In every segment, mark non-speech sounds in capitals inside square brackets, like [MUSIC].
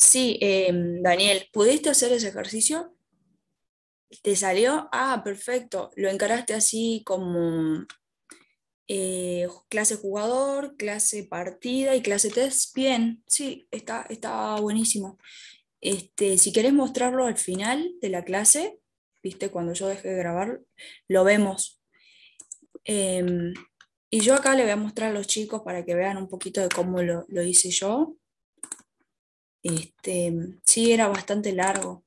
Sí, em, Daniel, ¿pudiste hacer ese ejercicio? ¿Te salió? Ah, perfecto. Lo encaraste así como eh, clase jugador, clase partida y clase test. Bien, sí, está, está buenísimo. Este, si querés mostrarlo al final de la clase, viste, cuando yo deje de grabar, lo vemos. Em, y yo acá le voy a mostrar a los chicos para que vean un poquito de cómo lo hice yo. Este, sí, era bastante largo.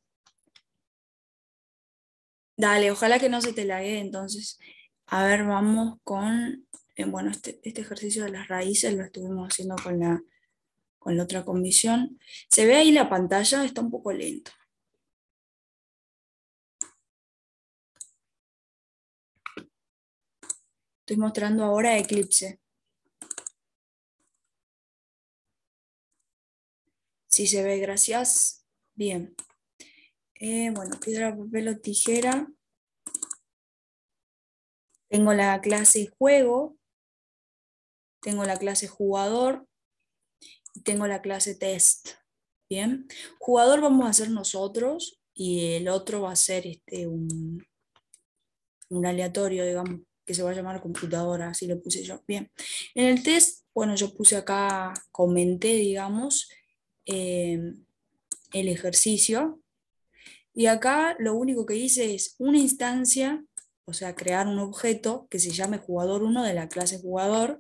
Dale, ojalá que no se te lague entonces. A ver, vamos con, eh, bueno, este, este, ejercicio de las raíces lo estuvimos haciendo con la, con la otra condición. ¿Se ve ahí la pantalla? Está un poco lento. Estoy mostrando ahora Eclipse. Si se ve, gracias. Bien. Eh, bueno, piedra, papel o tijera. Tengo la clase juego. Tengo la clase jugador. Y tengo la clase test. Bien. Jugador vamos a hacer nosotros y el otro va a ser este, un, un aleatorio, digamos, que se va a llamar computadora, así lo puse yo. Bien, en el test, bueno, yo puse acá, comenté, digamos, Em, el ejercicio. Y acá lo único que hice es una instancia, o sea, crear un objeto que se llame jugador 1 de la clase jugador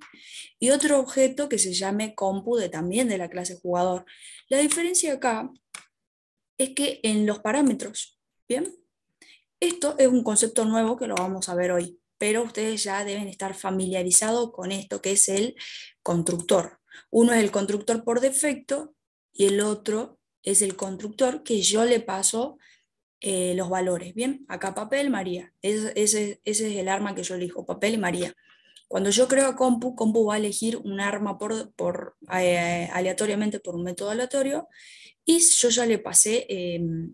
y otro objeto que se llame compu también de la clase jugador. La diferencia acá es que en los parámetros, ¿bien? Esto es un concepto nuevo que lo vamos a ver hoy, pero ustedes ya deben estar familiarizados con esto que es el constructor. Uno es el constructor por defecto y el otro es el constructor que yo le paso eh, los valores. Bien, acá papel, María. Ese, es el arma que yo elijo, papel y María. Cuando yo creo a compu, compu va a elegir un arma por, eh, aleatoriamente por un método aleatorio y yo ya le pasé em,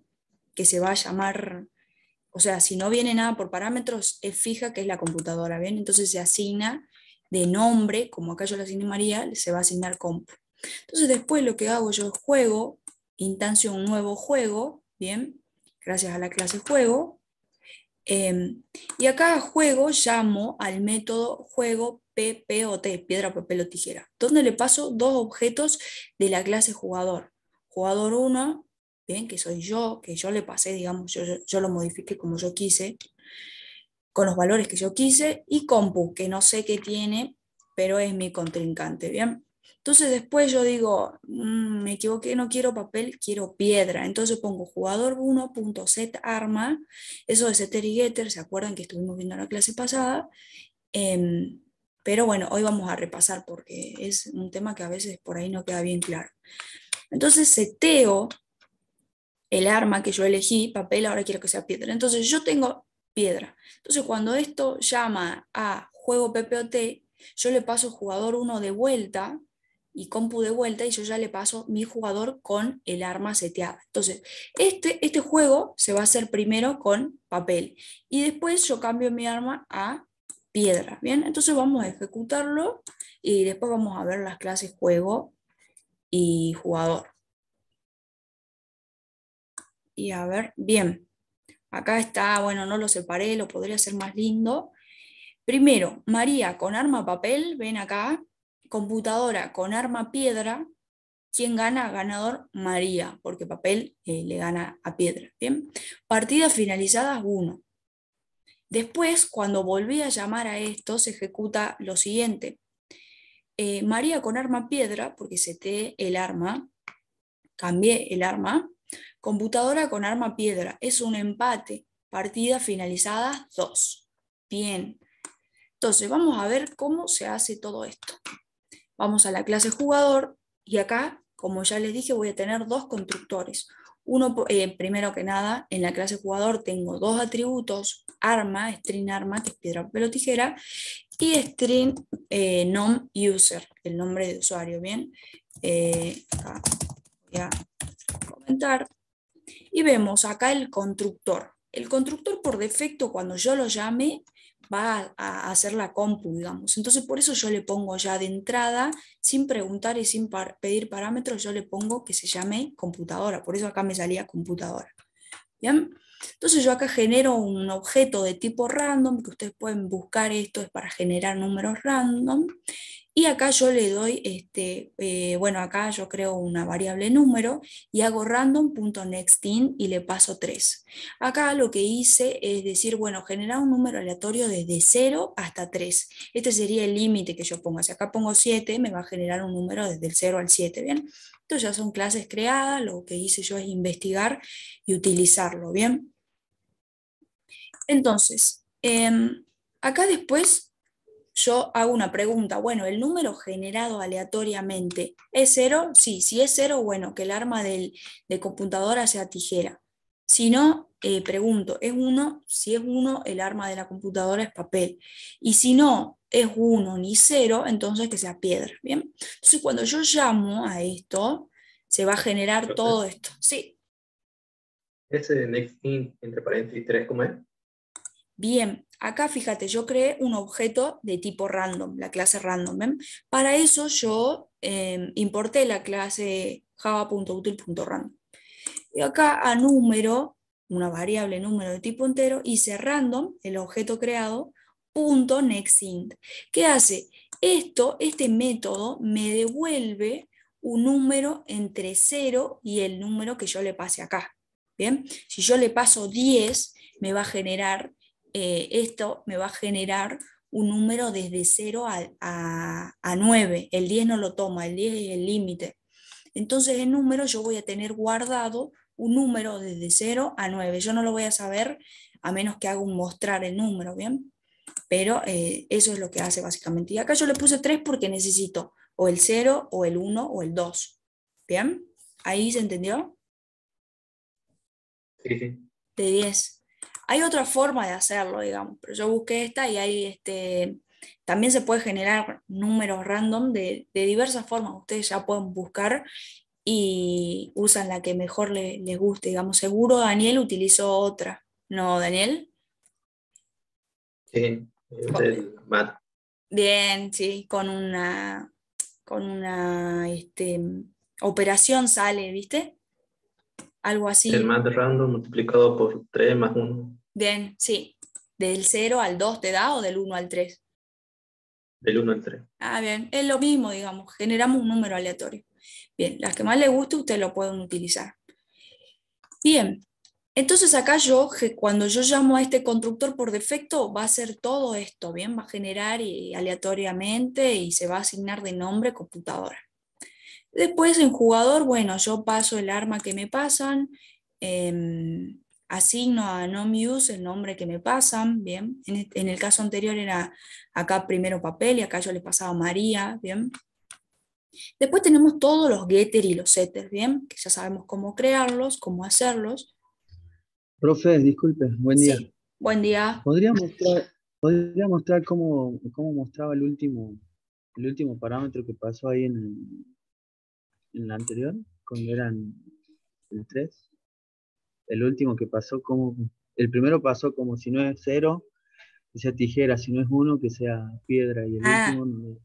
que se va a llamar, o sea, si no viene nada por parámetros, es fija que es la computadora, ¿bien? Entonces se asigna de nombre, como acá yo le asigné María, se va a asignar compu. Entonces después lo que hago yo es juego, instancio un nuevo juego, ¿bien? Gracias a la clase juego. Em, y acá juego llamo al método juego PPOT, piedra, papel o tijera, donde le paso dos objetos de la clase jugador. Jugador 1, bien, que soy yo, que yo le pasé, digamos, yo, yo lo modifiqué como yo quise, con los valores que yo quise, y compu, que no sé qué tiene, pero es mi contrincante, bien. Entonces después yo digo, mm, me equivoqué, no quiero papel, quiero piedra. Entonces pongo jugador 1setarma arma, eso es Setter y Getter, ¿se acuerdan que estuvimos viendo en la clase pasada? Em, pero bueno, hoy vamos a repasar porque es un tema que a veces por ahí no queda bien claro. Entonces seteo el arma que yo elegí, papel, ahora quiero que sea piedra. Entonces yo tengo piedra. Entonces cuando esto llama a juego PPOT, yo le paso jugador 1 de vuelta y compu de vuelta y yo ya le paso mi jugador con el arma seteada. Entonces, este, este juego se va a hacer primero con papel y después yo cambio mi arma a piedra. Bien, entonces vamos a ejecutarlo y después vamos a ver las clases juego y jugador. Y a ver, bien, acá está, bueno, no lo separé, lo podría hacer más lindo. Primero, María con arma papel, ven acá, computadora con arma piedra, ¿quién gana? Ganador María, porque papel eh, le gana a piedra. Bien, partidas finalizadas 1. Después, cuando volví a llamar a esto, se ejecuta lo siguiente. Eh, María con arma piedra, porque te el arma, cambié el arma. Computadora con arma piedra, es un empate. Partidas finalizadas 2. Bien. Entonces, vamos a ver cómo se hace todo esto. Vamos a la clase jugador y acá, como ya les dije, voy a tener dos constructores. Uno, eh, primero que nada, en la clase jugador tengo dos atributos, arma, string arma, que es piedra, pelo, tijera, y string eh, user, el nombre de usuario, ¿bien? Eh, voy a comentar. Y vemos acá el constructor. El constructor por defecto, cuando yo lo llame, va a, hacer la compu, digamos. Entonces, por eso yo le pongo ya de entrada, sin preguntar y sin pedir parámetros, yo le pongo que se llame computadora. Por eso acá me salía computadora. ¿Bien? Entonces yo acá genero un objeto de tipo random, que ustedes pueden buscar esto, es para generar números random, y acá yo le doy, este, eh, bueno, acá yo creo una variable número y hago random.nextin y le paso 3. Acá lo que hice es decir, bueno, generar un número aleatorio desde 0 hasta 3. Este sería el límite que yo pongo. Si acá pongo 7, me va a generar un número desde el 0 al 7, ¿bien? Entonces ya son clases creadas, lo que hice yo es investigar y utilizarlo, ¿bien? Entonces, em, acá después yo hago una pregunta, bueno, el número generado aleatoriamente, ¿es cero? Sí, si es cero, bueno, que el arma del, de computadora sea tijera. Si no, eh, pregunto, ¿es uno? Si es uno, el arma de la computadora es papel. Y si no es uno ni cero, entonces que sea piedra. ¿bien? Entonces, cuando yo llamo a esto, se va a generar eh, todo esto. Sí. Ese next in entre paréntesis 3, ¿cómo es? Bien, Acá, fíjate, yo creé un objeto de tipo random, la clase random. ¿eh? Para eso yo em, importé la clase java.util.random. Y acá a número, una variable número de tipo entero, hice random, el objeto creado, punto nextInt. ¿Qué hace? Esto, este método, me devuelve un número entre 0 y el número que yo le pase acá. ¿Bien? Si yo le paso 10, me va a generar eh, esto me va a generar un número desde 0 a, 9. El 10 no lo toma, el 10 es el límite. Entonces el número yo voy a tener guardado un número desde 0 a 9. Yo no lo voy a saber a menos que haga un mostrar el número, ¿bien? Pero eh, eso es lo que hace básicamente. Y acá yo le puse 3 porque necesito o el 0 o el 1 o el 2. ¿Bien? ¿Ahí se entendió? Sí, sí. De 10. Hay otra forma de hacerlo, digamos, pero yo busqué esta y ahí este, también se puede generar números random de, diversas formas. Ustedes ya pueden buscar y usan la que mejor les guste, digamos. Seguro Daniel utilizó otra, ¿no, Daniel? Sí, del mat. Bien, sí, con una, con una este, operación sale, ¿viste? Algo así. El mat random multiplicado por 3 más 1. Bien, sí. ¿Del 0 al 2 te da o del 1 al 3? Del 1 al 3. Ah, bien. Es lo mismo, digamos. Generamos un número aleatorio. Bien, las que más les guste ustedes lo pueden utilizar. Bien, entonces acá yo, cuando yo llamo a este constructor por defecto, va a ser todo esto, ¿bien? Va a generar eh, aleatoriamente y se va a asignar de nombre computadora. Después en jugador, bueno, yo paso el arma que me pasan, eh, asigno a NoMuse el nombre que me pasan, ¿bien? E, en, el caso anterior era acá primero papel y acá yo le pasaba María, ¿bien? Después tenemos todos los getter y los setters ¿bien? Que ya sabemos cómo crearlos, cómo hacerlos. Profe, disculpe, buen día. buen día. ¿Podría mostrar, podría mostrar cómo, mostraba el último, el último parámetro que pasó ahí en, en la anterior? Cuando eran el 3 el último que pasó como, el primero pasó como si no es cero, que sea tijera, si no es uno, que sea piedra, y el ah. último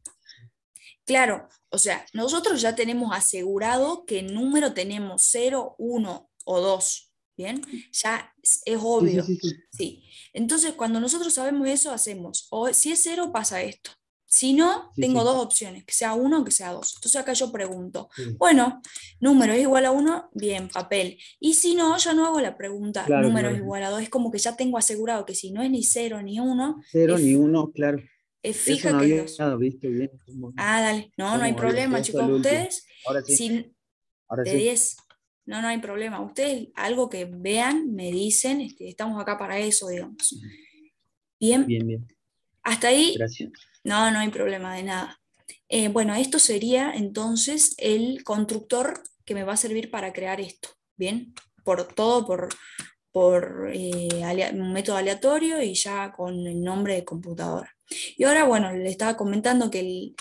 Claro, o sea, nosotros ya tenemos asegurado que el número tenemos cero, uno o dos. ¿bien? Ya es obvio. Sí, Entonces, cuando nosotros sabemos eso, hacemos, oh, si es cero, pasa esto, si no, tengo dos opciones, que sea uno o que sea dos. Entonces acá yo pregunto, bueno, número es igual a uno, bien, papel. Y si no, yo no hago la pregunta, número es igual a dos. Es como que ya tengo asegurado que si no es ni cero ni uno. Cero ni uno, claro. Es fija no que ah, dale. No, no hay problema, chicos. Ustedes, Ahora sí. de 10. No, no hay problema. Ustedes, algo que vean, me dicen, este, estamos acá para eso, digamos. Bien. Bien, bien. Hasta ahí. Gracias. No, no hay problema de nada. Eh, bueno, esto sería entonces el constructor que me va a servir para crear esto. Bien, por todo, por, por eh, un método aleatorio y ya con el nombre de computadora. Y ahora, bueno, le estaba comentando que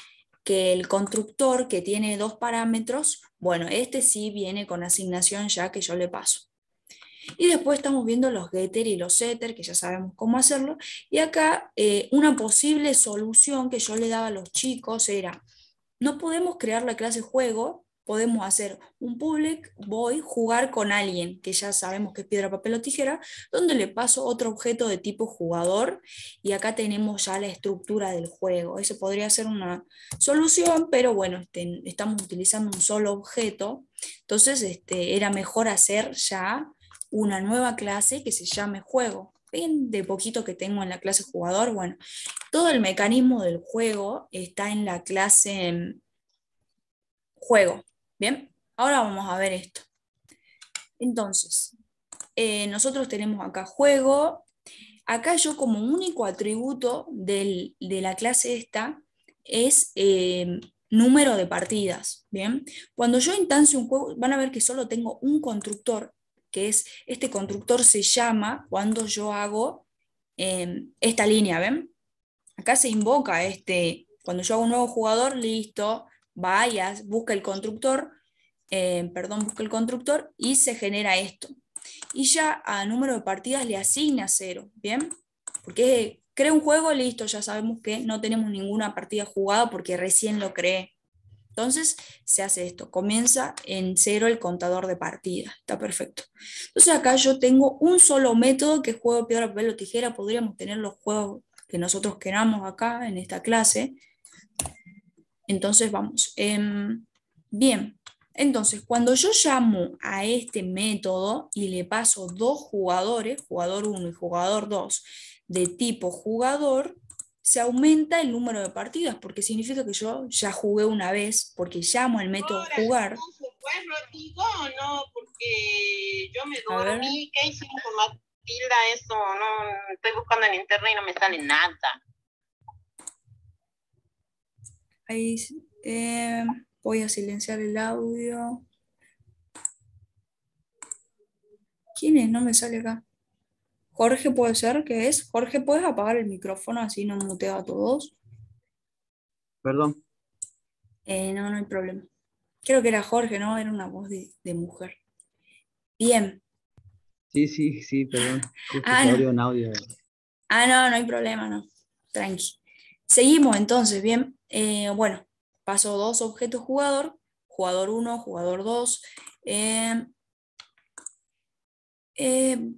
que el constructor que tiene dos parámetros, bueno, este sí viene con asignación ya que yo le paso. Y después estamos viendo los getter y los setter, que ya sabemos cómo hacerlo. Y acá eh, una posible solución que yo le daba a los chicos era, no podemos crear la clase juego, podemos hacer un public voy jugar con alguien, que ya sabemos que es piedra, papel o tijera, donde le paso otro objeto de tipo jugador y acá tenemos ya la estructura del juego. Eso podría ser una solución, pero bueno, este, estamos utilizando un solo objeto, entonces este, era mejor hacer ya una nueva clase que se llame juego. Ven de poquito que tengo en la clase jugador, bueno, todo el mecanismo del juego está en la clase mm, juego. Bien, ahora vamos a ver esto. Entonces, eh, nosotros tenemos acá juego. Acá yo como único atributo de la clase esta es em, número de partidas. Bien, cuando yo instancio un juego, van a ver que solo tengo un constructor que es este constructor se llama cuando yo hago em, esta línea, ¿ven? Acá se invoca este, cuando yo hago un nuevo jugador, listo, vaya busca el constructor, em, perdón, busca el constructor y se genera esto. Y ya a número de partidas le asigna cero, ¿bien? Porque crea un juego, listo, ya sabemos que no tenemos ninguna partida jugada porque recién lo creé. Entonces se hace esto, comienza en cero el contador de partida, está perfecto. Entonces acá yo tengo un solo método que juego piedra, papel o tijera, podríamos tener los juegos que nosotros queramos acá en esta clase. Entonces vamos, em, bien, entonces cuando yo llamo a este método y le paso dos jugadores, jugador 1 y jugador 2, de tipo jugador, se aumenta el número de partidas, porque significa que yo ya jugué una vez, porque llamo al método Ahora, jugar. Pues digo, no, porque yo me dormí, ¿qué hicimos con Matilda? Eso, no, estoy buscando en internet y no me sale nada. Ahí, eh, voy a silenciar el audio. ¿Quién es? No me sale acá. Jorge puede ser, que es. Jorge, ¿puedes apagar el micrófono así no mutea a todos? Perdón. Eh, no, no hay problema. Creo que era Jorge, ¿no? Era una voz de, mujer. Bien. Sí, sí, sí, perdón. Ah, ah, no. no, hay problema, no. Tranqui. Seguimos entonces, bien. Eh, bueno, paso dos objetos jugador, jugador 1, jugador 2. eh, eh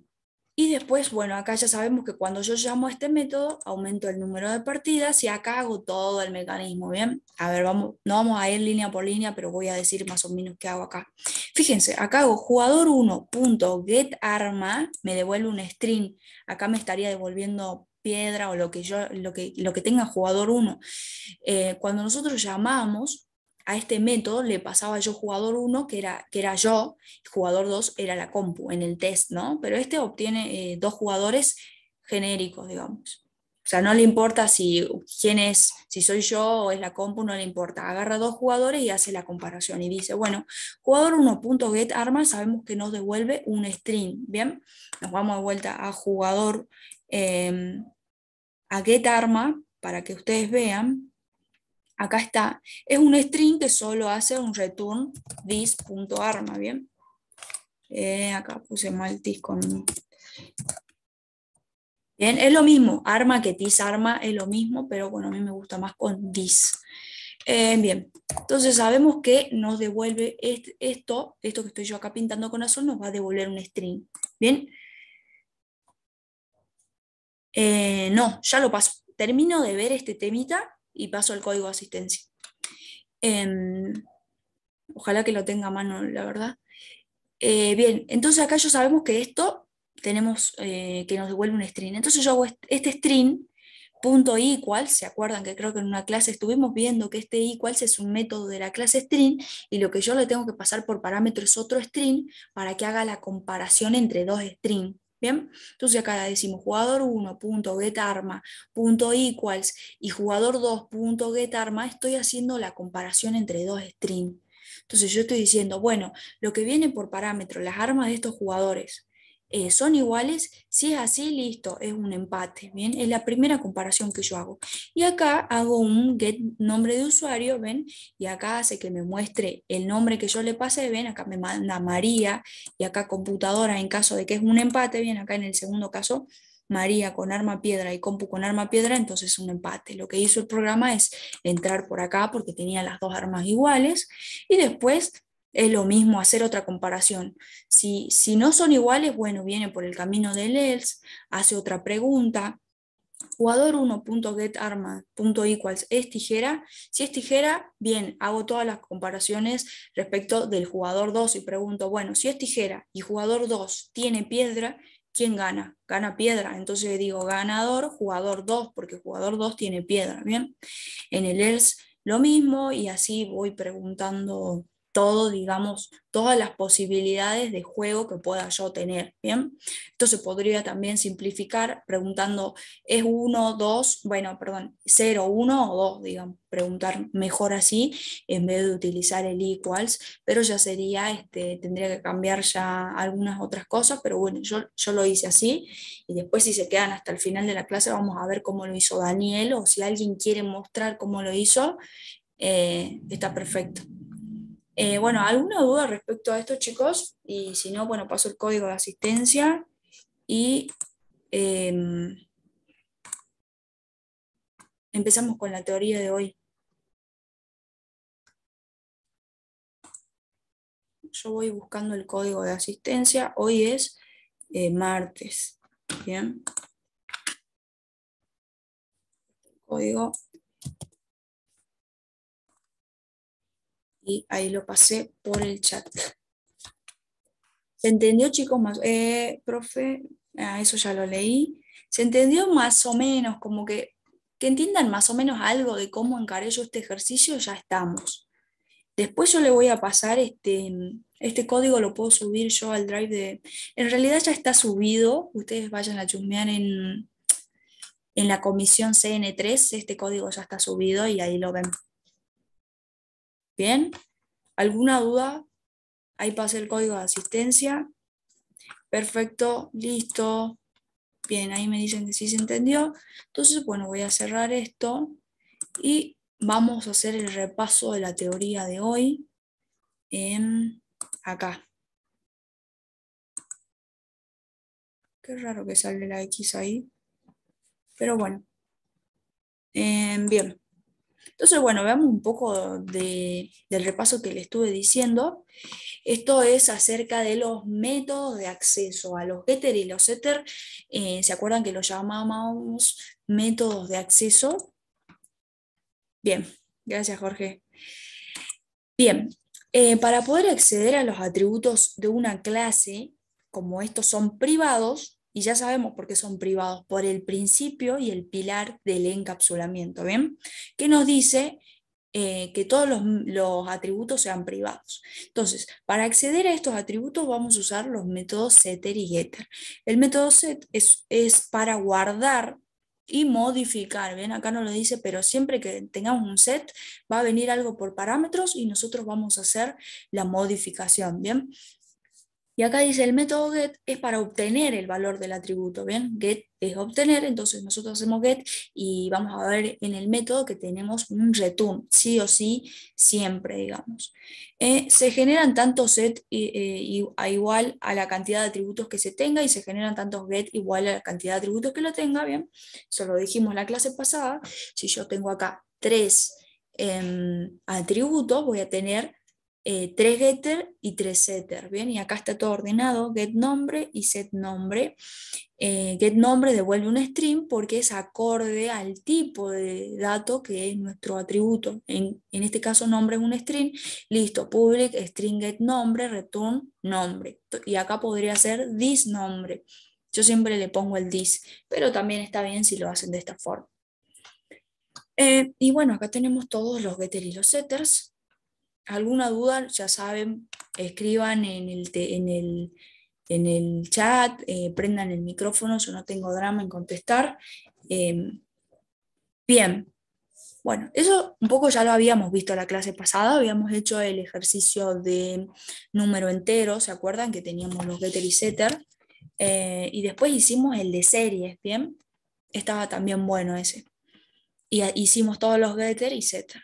y después, bueno, acá ya sabemos que cuando yo llamo a este método, aumento el número de partidas y acá hago todo el mecanismo, ¿bien? A ver, vamos, no vamos a ir línea por línea, pero voy a decir más o menos qué hago acá. Fíjense, acá hago jugador 1.getArma, me devuelve un string. Acá me estaría devolviendo piedra o lo que, yo, lo que, lo que tenga jugador 1. Eh, cuando nosotros llamamos, a este método le pasaba yo jugador 1, que era, que era yo, jugador 2 era la compu en el test, ¿no? Pero este obtiene eh, dos jugadores genéricos, digamos. O sea, no le importa si quién es, si soy yo o es la compu, no le importa. Agarra dos jugadores y hace la comparación y dice, bueno, jugador 1.getArma arma, sabemos que nos devuelve un string, ¿bien? Nos vamos de vuelta a jugador, em, a get arma, para que ustedes vean acá está, es un string que solo hace un return this.arma, ¿bien? Eh, acá puse mal con... Bien, es lo mismo, arma que tis, arma es lo mismo, pero bueno, a mí me gusta más con this. Eh, bien, entonces sabemos que nos devuelve esto, esto que estoy yo acá pintando con azul, nos va a devolver un string. Bien. Eh, no, ya lo paso. Termino de ver este temita y paso al código de asistencia. Em, ojalá que lo tenga a mano, la verdad. Eh, bien, entonces acá ya sabemos que esto tenemos eh, que nos devuelve un string. Entonces yo hago este string punto igual, ¿se acuerdan que creo que en una clase estuvimos viendo que este equals es un método de la clase string y lo que yo le tengo que pasar por parámetro es otro string para que haga la comparación entre dos strings? entonces acá decimos jugador 1getarmaequals y jugador 2getarma estoy haciendo la comparación entre dos strings. Entonces yo estoy diciendo, bueno, lo que viene por parámetro, las armas de estos jugadores, eh, son iguales, si es así, listo, es un empate, ¿bien? Es la primera comparación que yo hago. Y acá hago un get nombre de usuario, ¿ven? Y acá hace que me muestre el nombre que yo le pasé, ¿ven? Acá me manda María y acá computadora en caso de que es un empate, ¿bien? Acá en el segundo caso, María con arma piedra y compu con arma piedra, entonces es un empate. Lo que hizo el programa es entrar por acá porque tenía las dos armas iguales y después es lo mismo hacer otra comparación. Si, si no son iguales, bueno, viene por el camino del else, hace otra pregunta. Jugador 1.getArma.equals es tijera. Si es tijera, bien, hago todas las comparaciones respecto del jugador 2 y pregunto, bueno, si es tijera y jugador 2 tiene piedra, ¿quién gana? Gana piedra. Entonces digo ganador, jugador 2, porque jugador 2 tiene piedra, ¿bien? En el else lo mismo y así voy preguntando todo, digamos, todas las posibilidades de juego que pueda yo tener, ¿bien? Esto se podría también simplificar preguntando, ¿es 1, dos, bueno, perdón, 0, 1 o 2, digamos? Preguntar mejor así en vez de utilizar el equals, pero ya sería, este, tendría que cambiar ya algunas otras cosas, pero bueno, yo, yo lo hice así y después si se quedan hasta el final de la clase vamos a ver cómo lo hizo Daniel o si alguien quiere mostrar cómo lo hizo, eh, está perfecto. Eh, bueno, ¿alguna duda respecto a esto, chicos? Y si no, bueno, paso el código de asistencia y em, empezamos con la teoría de hoy. Yo voy buscando el código de asistencia. Hoy es eh, martes. Bien. Código y ahí lo pasé por el chat. ¿Se entendió, chicos? Más, eh, profe, ah, eso ya lo leí. ¿Se entendió más o menos? Como que, entiendan más o menos algo de cómo encaré yo este ejercicio, ya estamos. Después yo le voy a pasar este, este código, lo puedo subir yo al drive de... En realidad ya está subido, ustedes vayan a chusmear en, en la comisión CN3, este código ya está subido y ahí lo ven. Bien, ¿alguna duda? Ahí pasa el código de asistencia. Perfecto, listo. Bien, ahí me dicen que sí se entendió. Entonces, bueno, voy a cerrar esto y vamos a hacer el repaso de la teoría de hoy en acá. Qué raro que sale la X ahí. Pero bueno. Em, bien. Entonces, bueno, veamos un poco del repaso que le estuve diciendo. Esto es acerca de los métodos de acceso a los getter y los setter. Eh, ¿Se acuerdan que los llamábamos métodos de acceso? Bien, gracias Jorge. Bien, eh, para poder acceder a los atributos de una clase, como estos son privados, y ya sabemos por qué son privados, por el principio y el pilar del encapsulamiento, ¿bien? Que nos dice eh, que todos los, atributos sean privados. Entonces, para acceder a estos atributos vamos a usar los métodos setter y getter. El método set es, para guardar y modificar. Bien, acá no lo dice, pero siempre que tengamos un set va a venir algo por parámetros y nosotros vamos a hacer la modificación. Bien, y acá dice, el método get es para obtener el valor del atributo, ¿bien? Get es obtener, entonces nosotros hacemos get y vamos a ver en el método que tenemos un return, sí o sí, siempre, digamos. Eh, se generan tantos set eh, eh, igual a la cantidad de atributos que se tenga y se generan tantos get igual a la cantidad de atributos que lo tenga, ¿bien? Eso lo dijimos en la clase pasada. Si yo tengo acá tres em, atributos, voy a tener eh, getter y tres setter, ¿bien? Y acá está todo ordenado, get nombre y set nombre. Eh, get nombre devuelve un string porque es acorde al tipo de dato que es nuestro atributo. En, este caso nombre es un string, listo, public string get nombre, return nombre. Y acá podría ser this nombre. Yo siempre le pongo el this, pero también está bien si lo hacen de esta forma. Eh, y bueno, acá tenemos todos los getter y los setters alguna duda, ya saben, escriban en el, en el, chat, eh, prendan el micrófono, yo no tengo drama en contestar. Em, bien, bueno, eso un poco ya lo habíamos visto la clase pasada, habíamos hecho el ejercicio de número entero, ¿se acuerdan que teníamos los getter y setter? Eh, y después hicimos el de series, ¿bien? Estaba también bueno ese y hicimos todos los getter, etc.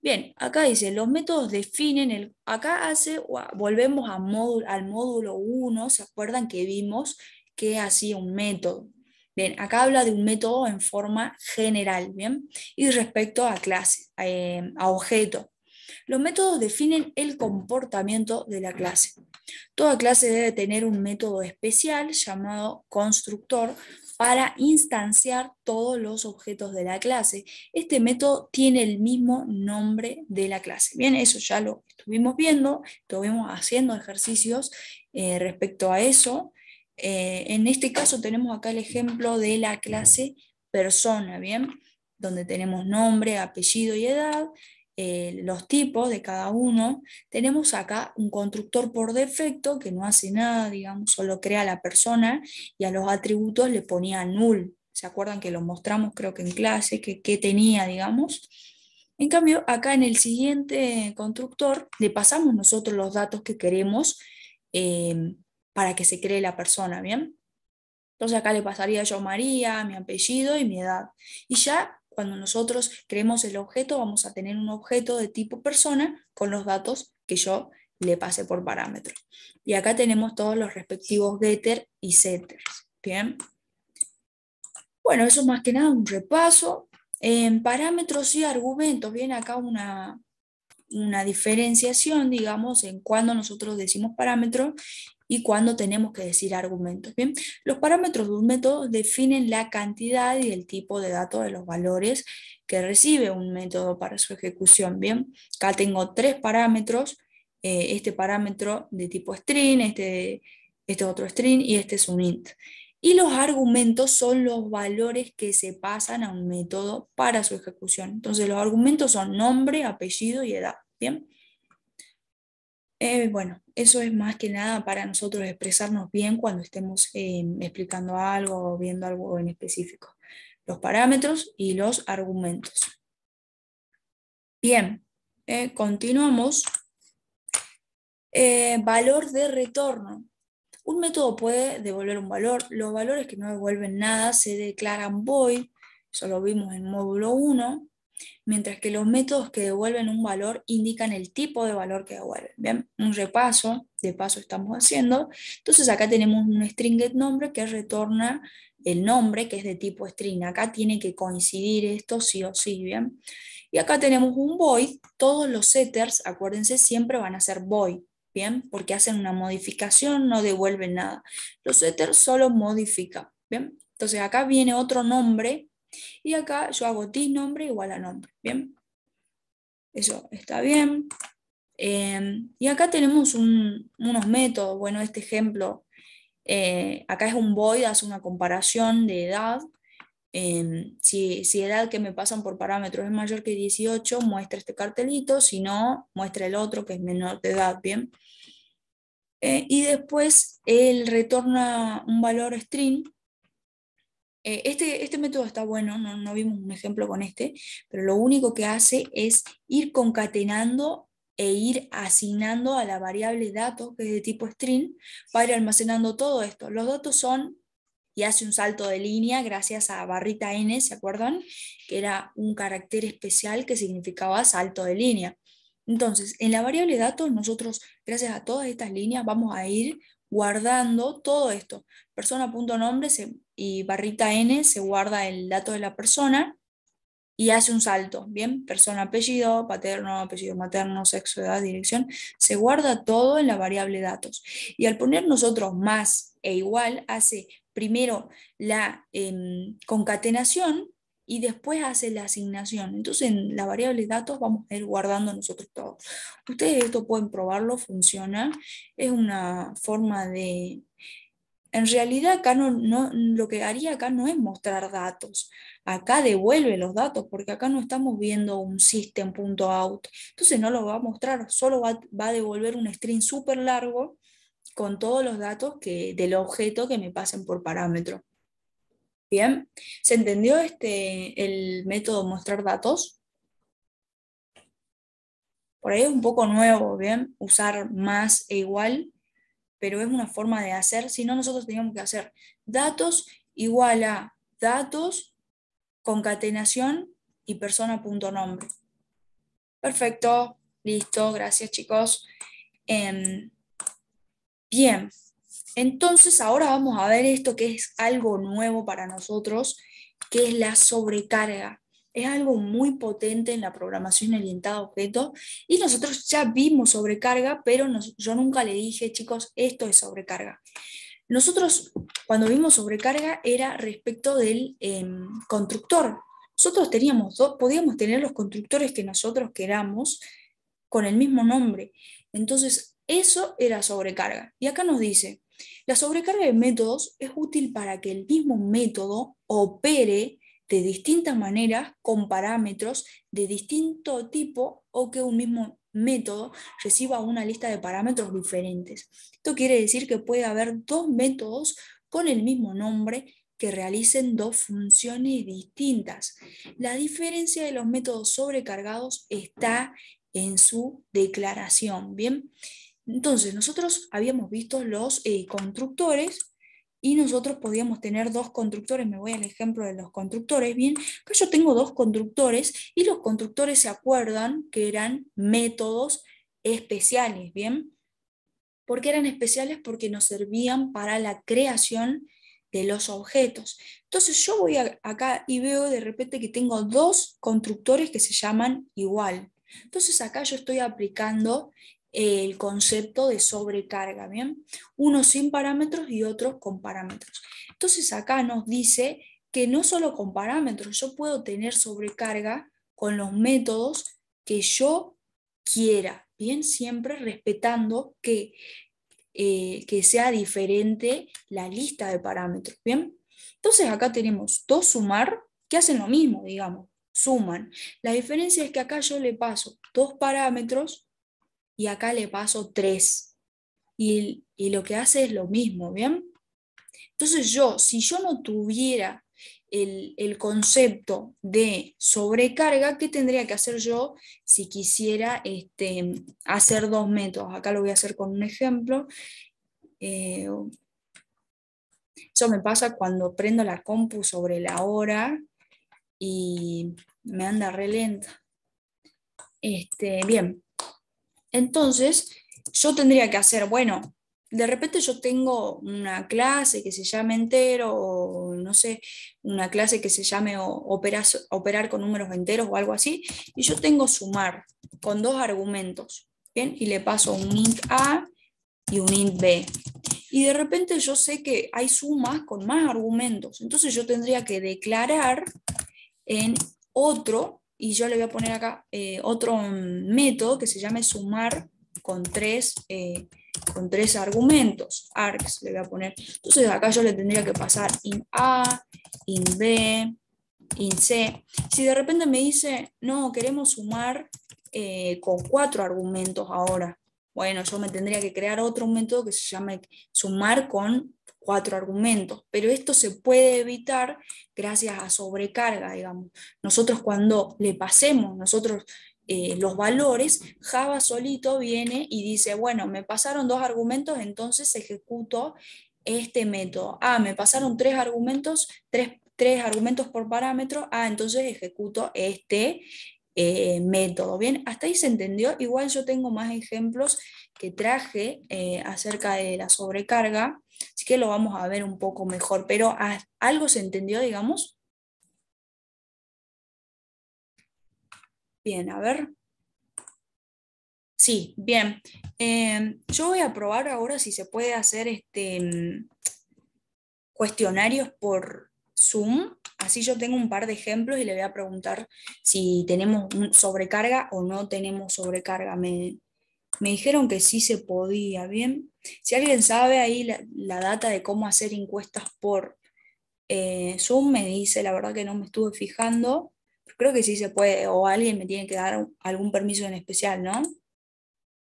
Bien, acá dice, los métodos definen, el, acá hace, volvemos al módulo 1, ¿se acuerdan que vimos que hacía un método? Bien, acá habla de un método en forma general, ¿bien? Y respecto a clase, eh, a objeto. Los métodos definen el comportamiento de la clase. Toda clase debe tener un método especial llamado constructor para instanciar todos los objetos de la clase. Este método tiene el mismo nombre de la clase. Bien, eso ya lo estuvimos viendo, estuvimos haciendo ejercicios eh, respecto a eso. Eh, en este caso tenemos acá el ejemplo de la clase persona, ¿bien? Donde tenemos nombre, apellido y edad. Eh, los tipos de cada uno, tenemos acá un constructor por defecto que no hace nada, digamos, solo crea la persona y a los atributos le ponía null. ¿Se acuerdan que lo mostramos creo que en clase, que, tenía, digamos? En cambio, acá en el siguiente constructor le pasamos nosotros los datos que queremos eh, para que se cree la persona, ¿bien? Entonces acá le pasaría yo María, mi apellido y mi edad. Y ya cuando nosotros creemos el objeto, vamos a tener un objeto de tipo persona con los datos que yo le pasé por parámetros. Y acá tenemos todos los respectivos getter y setters. Bien. Bueno, eso es más que nada un repaso. En parámetros y argumentos viene acá una, una diferenciación, digamos, en cuando nosotros decimos parámetro y cuando tenemos que decir argumentos. Bien, los parámetros de un método definen la cantidad y el tipo de datos de los valores que recibe un método para su ejecución. Bien, acá tengo tres parámetros, eh, este parámetro de tipo string, este, este otro string y este es un int. Y los argumentos son los valores que se pasan a un método para su ejecución. Entonces los argumentos son nombre, apellido y edad. Bien. Eh, bueno, eso es más que nada para nosotros expresarnos bien cuando estemos eh, explicando algo o viendo algo en específico. Los parámetros y los argumentos. Bien, eh, continuamos. valor de retorno. Un método puede devolver un valor. Los valores que no devuelven nada se declaran void. Eso lo vimos en módulo 1 mientras que los métodos que devuelven un valor indican el tipo de valor que devuelven. Bien, un repaso, de paso estamos haciendo. Entonces acá tenemos un string get nombre que retorna el nombre que es de tipo string. Acá tiene que coincidir esto sí o sí, bien. Y acá tenemos un void, todos los setters, acuérdense, siempre van a ser void, bien, porque hacen una modificación, no devuelven nada. Los setters solo modifican, bien. Entonces acá viene otro nombre y acá yo hago ti nombre igual a nombre. Bien. Eso está bien. Em, y acá tenemos unos métodos. Bueno, este ejemplo, eh, acá es un void, hace una comparación de edad. Em, si, si, edad que me pasan por parámetros es mayor que 18, muestra este cartelito, si no, muestra el otro que es menor de edad, ¿bien? Eh, y después él retorna un valor string eh, este, este, método está bueno, no, no, vimos un ejemplo con este, pero lo único que hace es ir concatenando e ir asignando a la variable datos, que es de tipo string, para ir almacenando todo esto. Los datos son, y hace un salto de línea gracias a barrita n, ¿se acuerdan? Que era un carácter especial que significaba salto de línea. Entonces, en la variable datos, nosotros, gracias a todas estas líneas, vamos a ir guardando todo esto. Persona.nombre se y barrita N se guarda el dato de la persona y hace un salto, ¿bien? Persona, apellido, paterno, apellido materno, sexo, edad, dirección, se guarda todo en la variable datos. Y al poner nosotros más e igual, hace primero la em, concatenación y después hace la asignación. Entonces en la variable datos vamos a ir guardando nosotros todo. Ustedes esto pueden probarlo, funciona. Es una forma de en realidad acá no, lo que haría acá no es mostrar datos, acá devuelve los datos porque acá no estamos viendo un system.out, entonces no lo va a mostrar, solo va, a devolver un string súper largo con todos los datos que, del objeto que me pasen por parámetro. Bien, ¿se entendió este, el método mostrar datos? Por ahí es un poco nuevo, ¿bien? Usar más e igual pero es una forma de hacer, si no nosotros teníamos que hacer datos igual a datos, concatenación y persona.nombre. Perfecto, listo, gracias chicos. Em, bien, entonces ahora vamos a ver esto que es algo nuevo para nosotros, que es la sobrecarga es algo muy potente en la programación orientada a objetos y nosotros ya vimos sobrecarga, pero yo nunca le dije, chicos, esto es sobrecarga. Nosotros cuando vimos sobrecarga era respecto del em, constructor. Nosotros teníamos podíamos tener los constructores que nosotros queramos con el mismo nombre. Entonces, eso era sobrecarga. Y acá nos dice, la sobrecarga de métodos es útil para que el mismo método opere de distintas maneras con parámetros de distinto tipo o que un mismo método reciba una lista de parámetros diferentes. Esto quiere decir que puede haber dos métodos con el mismo nombre que realicen dos funciones distintas. La diferencia de los métodos sobrecargados está en su declaración. Bien, entonces nosotros habíamos visto los eh, constructores y nosotros podíamos tener dos constructores, me voy al ejemplo de los constructores, bien, que yo tengo dos constructores y los constructores se acuerdan que eran métodos especiales, bien. ¿Por qué eran especiales? Porque nos servían para la creación de los objetos. Entonces yo voy acá y veo de repente que tengo dos constructores que se llaman igual. Entonces acá yo estoy aplicando el concepto de sobrecarga, ¿bien? Unos sin parámetros y otros con parámetros. Entonces acá nos dice que no solo con parámetros, yo puedo tener sobrecarga con los métodos que yo quiera, ¿bien? Siempre respetando que, eh, que sea diferente la lista de parámetros, ¿bien? Entonces acá tenemos dos sumar que hacen lo mismo, digamos, suman. La diferencia es que acá yo le paso dos parámetros y acá le paso tres, Y, lo que hace es lo mismo, ¿bien? Entonces yo, si yo no tuviera el, concepto de sobrecarga, ¿qué tendría que hacer yo si quisiera este, hacer dos métodos? Acá lo voy a hacer con un ejemplo. Eh, eso me pasa cuando prendo la compu sobre la hora y me anda relenta. Este, bien, entonces, yo tendría que hacer, bueno, de repente yo tengo una clase que se llame entero, o no sé, una clase que se llame operar con números enteros o algo así, y yo tengo sumar con dos argumentos, ¿bien? Y le paso un int A y un int B. Y de repente yo sé que hay sumas con más argumentos, entonces yo tendría que declarar en otro y yo le voy a poner acá eh, otro método que se llame sumar con tres, eh, con argumentos, args le voy a poner. Entonces acá yo le tendría que pasar in A, in B, in C. Si de repente me dice, no, queremos sumar eh, con cuatro argumentos ahora, bueno, yo me tendría que crear otro método que se llame sumar con cuatro argumentos, pero esto se puede evitar gracias a sobrecarga, digamos. Nosotros cuando le pasemos, nosotros eh, los valores, Java solito viene y dice, bueno, me pasaron dos argumentos, entonces ejecuto este método. Ah, me pasaron tres argumentos, tres, argumentos por parámetro, ah, entonces ejecuto este eh, método. Bien, hasta ahí se entendió. Igual yo tengo más ejemplos que traje eh, acerca de la sobrecarga Así que lo vamos a ver un poco mejor, pero algo se entendió, digamos. Bien, a ver. Sí, bien. Em, yo voy a probar ahora si se puede hacer este mm, cuestionarios por Zoom. Así yo tengo un par de ejemplos y le voy a preguntar si tenemos sobrecarga o no tenemos sobrecarga. me dijeron que sí se podía, bien. Si alguien sabe ahí la, data de cómo hacer encuestas por eh, Zoom, me dice, la verdad que no me estuve fijando, creo que sí se puede, o alguien me tiene que dar algún permiso en especial, ¿no?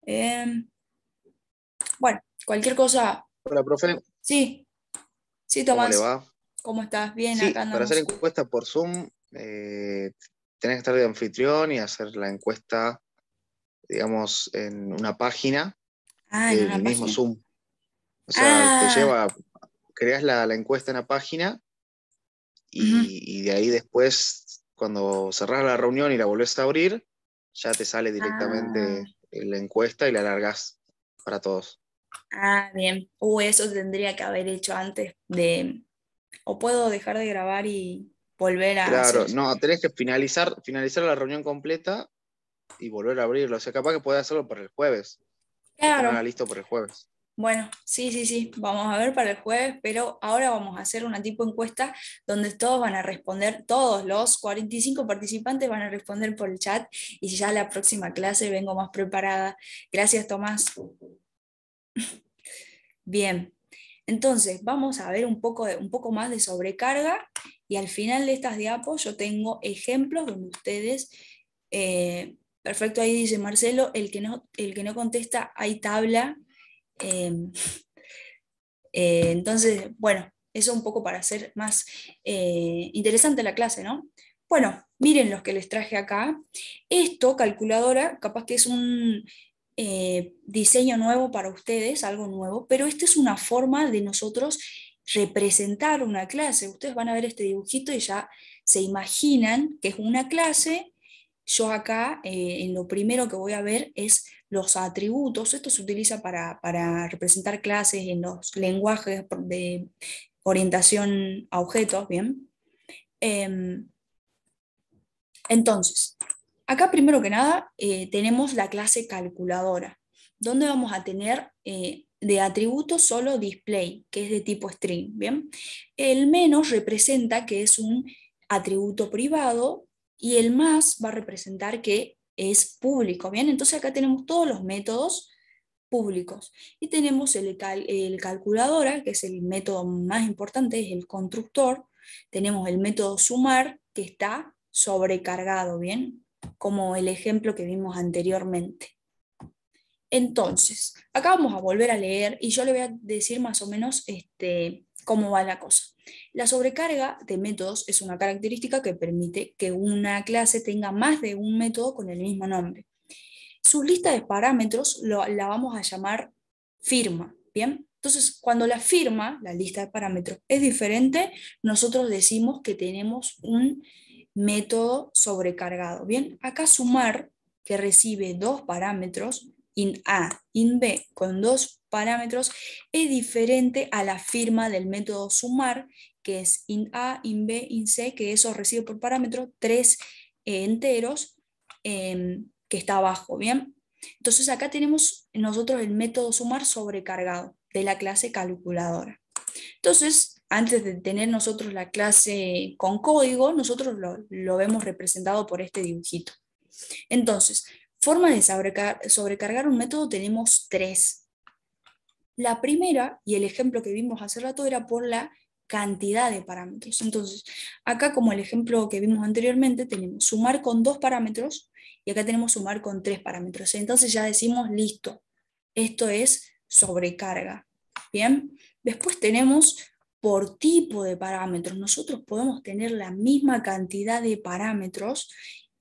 Em, bueno, cualquier cosa. Hola, profe. Sí. Sí, Tomás. ¿Cómo, estás? Bien, acá Para hacer encuestas por Zoom, eh, tenés que estar de anfitrión y hacer la encuesta, digamos, en una página Ah, el mismo Zoom. O sea, te ah. lleva, creas la, encuesta en la página y, de ahí después, cuando cerrás la reunión y la volvés a abrir, ya te sale directamente ah. la encuesta y la largas para todos. Ah, bien. o uh, eso tendría que haber hecho antes de... O puedo dejar de grabar y volver a... Claro, no, tenés que finalizar, finalizar la reunión completa y volver a abrirlo. O sea, capaz que puedes hacerlo para el jueves. Claro. listo por el jueves. Bueno, sí, sí, sí, vamos a ver para el jueves, pero ahora vamos a hacer una tipo encuesta donde todos van a responder, todos los 45 participantes van a responder por el chat y ya la próxima clase vengo más preparada. Gracias, Tomás. [LAUGHS] Bien, entonces vamos a ver un poco, un poco más de sobrecarga y al final de estas diapos yo tengo ejemplos donde ustedes eh, Perfecto, ahí dice Marcelo, el que no, el que no contesta, hay tabla. Em, eh, entonces, bueno, eso un poco para hacer más eh, interesante la clase, ¿no? Bueno, miren los que les traje acá. Esto, calculadora, capaz que es un eh, diseño nuevo para ustedes, algo nuevo, pero esta es una forma de nosotros representar una clase. Ustedes van a ver este dibujito y ya se imaginan que es una clase yo acá eh, en lo primero que voy a ver es los atributos. Esto se utiliza para, representar clases en los lenguajes de orientación a objetos, ¿bien? Em, entonces, acá primero que nada eh, tenemos la clase calculadora, donde vamos a tener eh, de atributo solo display, que es de tipo string, ¿bien? El menos representa que es un atributo privado y el más va a representar que es público. Bien, entonces acá tenemos todos los métodos públicos y tenemos el, calculadora, que es el método más importante, es el constructor. Tenemos el método sumar, que está sobrecargado, ¿bien? Como el ejemplo que vimos anteriormente. Entonces, acá vamos a volver a leer y yo le voy a decir más o menos este, cómo va la cosa. La sobrecarga de métodos es una característica que permite que una clase tenga más de un método con el mismo nombre. Su lista de parámetros lo, la vamos a llamar firma, ¿bien? Entonces, cuando la firma, la lista de parámetros, es diferente, nosotros decimos que tenemos un método sobrecargado, ¿bien? Acá sumar, que recibe dos parámetros, in A, in B, con dos parámetros es diferente a la firma del método sumar, que es in A, in B, in C, que eso recibe por parámetro tres eh, enteros em, que está abajo, ¿bien? Entonces acá tenemos nosotros el método sumar sobrecargado de la clase calculadora. Entonces, antes de tener nosotros la clase con código, nosotros lo, vemos representado por este dibujito. Entonces, forma de sobrecargar un método tenemos tres. La primera, y el ejemplo que vimos hace rato, era por la cantidad de parámetros. Entonces, acá como el ejemplo que vimos anteriormente, tenemos sumar con dos parámetros y acá tenemos sumar con tres parámetros. Entonces ya decimos, listo, esto es sobrecarga. Bien, después tenemos por tipo de parámetros. Nosotros podemos tener la misma cantidad de parámetros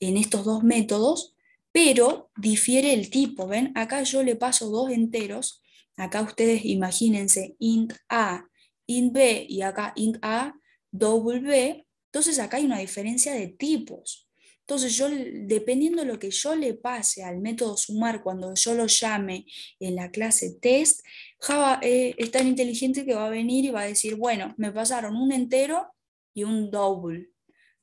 en estos dos métodos, pero difiere el tipo. ¿Ven? Acá yo le paso dos enteros Acá ustedes imagínense int A, int B y acá int A, double B. Entonces acá hay una diferencia de tipos. Entonces yo, dependiendo de lo que yo le pase al método sumar cuando yo lo llame en la clase test, Java eh, es tan inteligente que va a venir y va a decir, bueno, me pasaron un entero y un double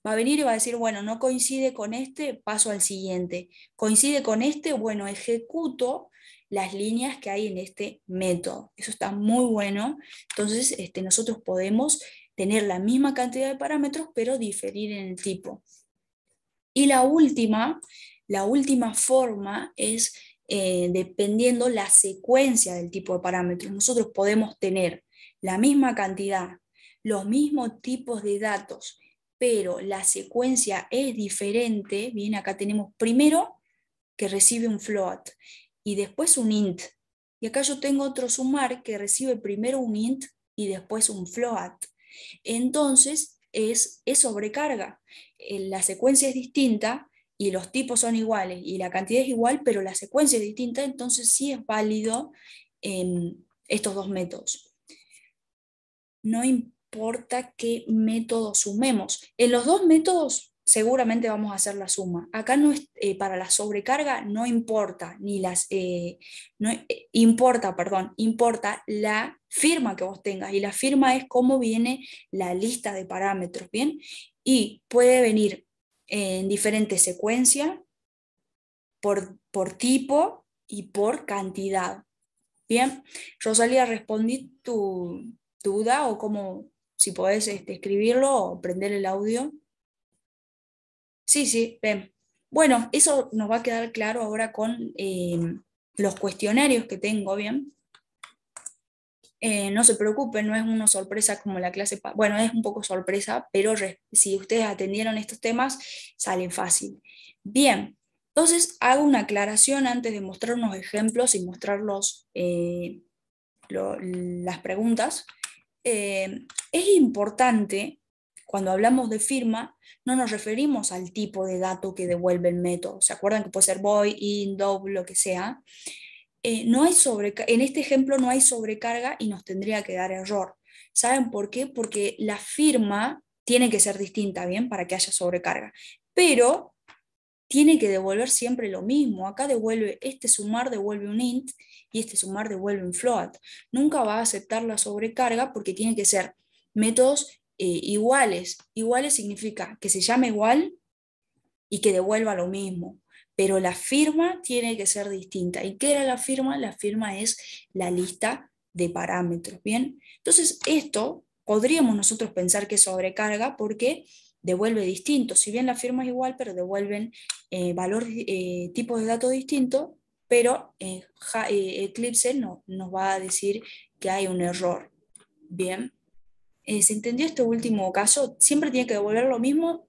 va a venir y va a decir, bueno, no coincide con este, paso al siguiente. Coincide con este, bueno, ejecuto las líneas que hay en este método. Eso está muy bueno. Entonces, este, nosotros podemos tener la misma cantidad de parámetros, pero diferir en el tipo. Y la última, la última forma es eh, dependiendo la secuencia del tipo de parámetros. Nosotros podemos tener la misma cantidad, los mismos tipos de datos, pero la secuencia es diferente. Bien, acá tenemos primero que recibe un float y después un int. Y acá yo tengo otro sumar que recibe primero un int y después un float. Entonces es, sobrecarga. Eh, la secuencia es distinta y los tipos son iguales y la cantidad es igual, pero la secuencia es distinta, entonces sí es válido en estos dos métodos. No importa qué método sumemos. En los dos métodos seguramente vamos a hacer la suma. Acá no es, eh, para la sobrecarga no importa, ni las, eh, no, eh, importa, perdón, importa la firma que vos tengas y la firma es cómo viene la lista de parámetros, ¿bien? Y puede venir en diferentes secuencias, por, por tipo y por cantidad. Bien, Rosalía, respondí tu duda o cómo, si podés este, escribirlo o prender el audio. Sí, sí, Bueno, eso nos va a quedar claro ahora con eh, los cuestionarios que tengo, ¿bien? Eh, no se preocupen, no es una sorpresa como la clase, bueno, es un poco sorpresa, pero si ustedes atendieron estos temas, salen fácil. Bien, entonces hago una aclaración antes de mostrar unos ejemplos y mostrar eh, las preguntas. es importante cuando hablamos de firma, no nos referimos al tipo de dato que devuelve el método. ¿Se acuerdan que puede ser void, int, double, lo que sea? Eh, no hay en este ejemplo no hay sobrecarga y nos tendría que dar error. ¿Saben por qué? Porque la firma tiene que ser distinta, ¿bien? Para que haya sobrecarga. Pero tiene que devolver siempre lo mismo. Acá devuelve, este sumar devuelve un int y este sumar devuelve un float. Nunca va a aceptar la sobrecarga porque tiene que ser métodos eh, iguales. Iguales significa que se llame igual y que devuelva lo mismo, pero la firma tiene que ser distinta. ¿Y qué era la firma? La firma es la lista de parámetros, ¿bien? Entonces, esto podríamos nosotros pensar que sobrecarga porque devuelve distinto. Si bien la firma es igual, pero devuelven eh, valor, eh, tipos de datos distinto pero Eclipse no, nos va a decir que hay un error. Bien. Eh, se entendió este último caso, siempre tiene que devolver lo mismo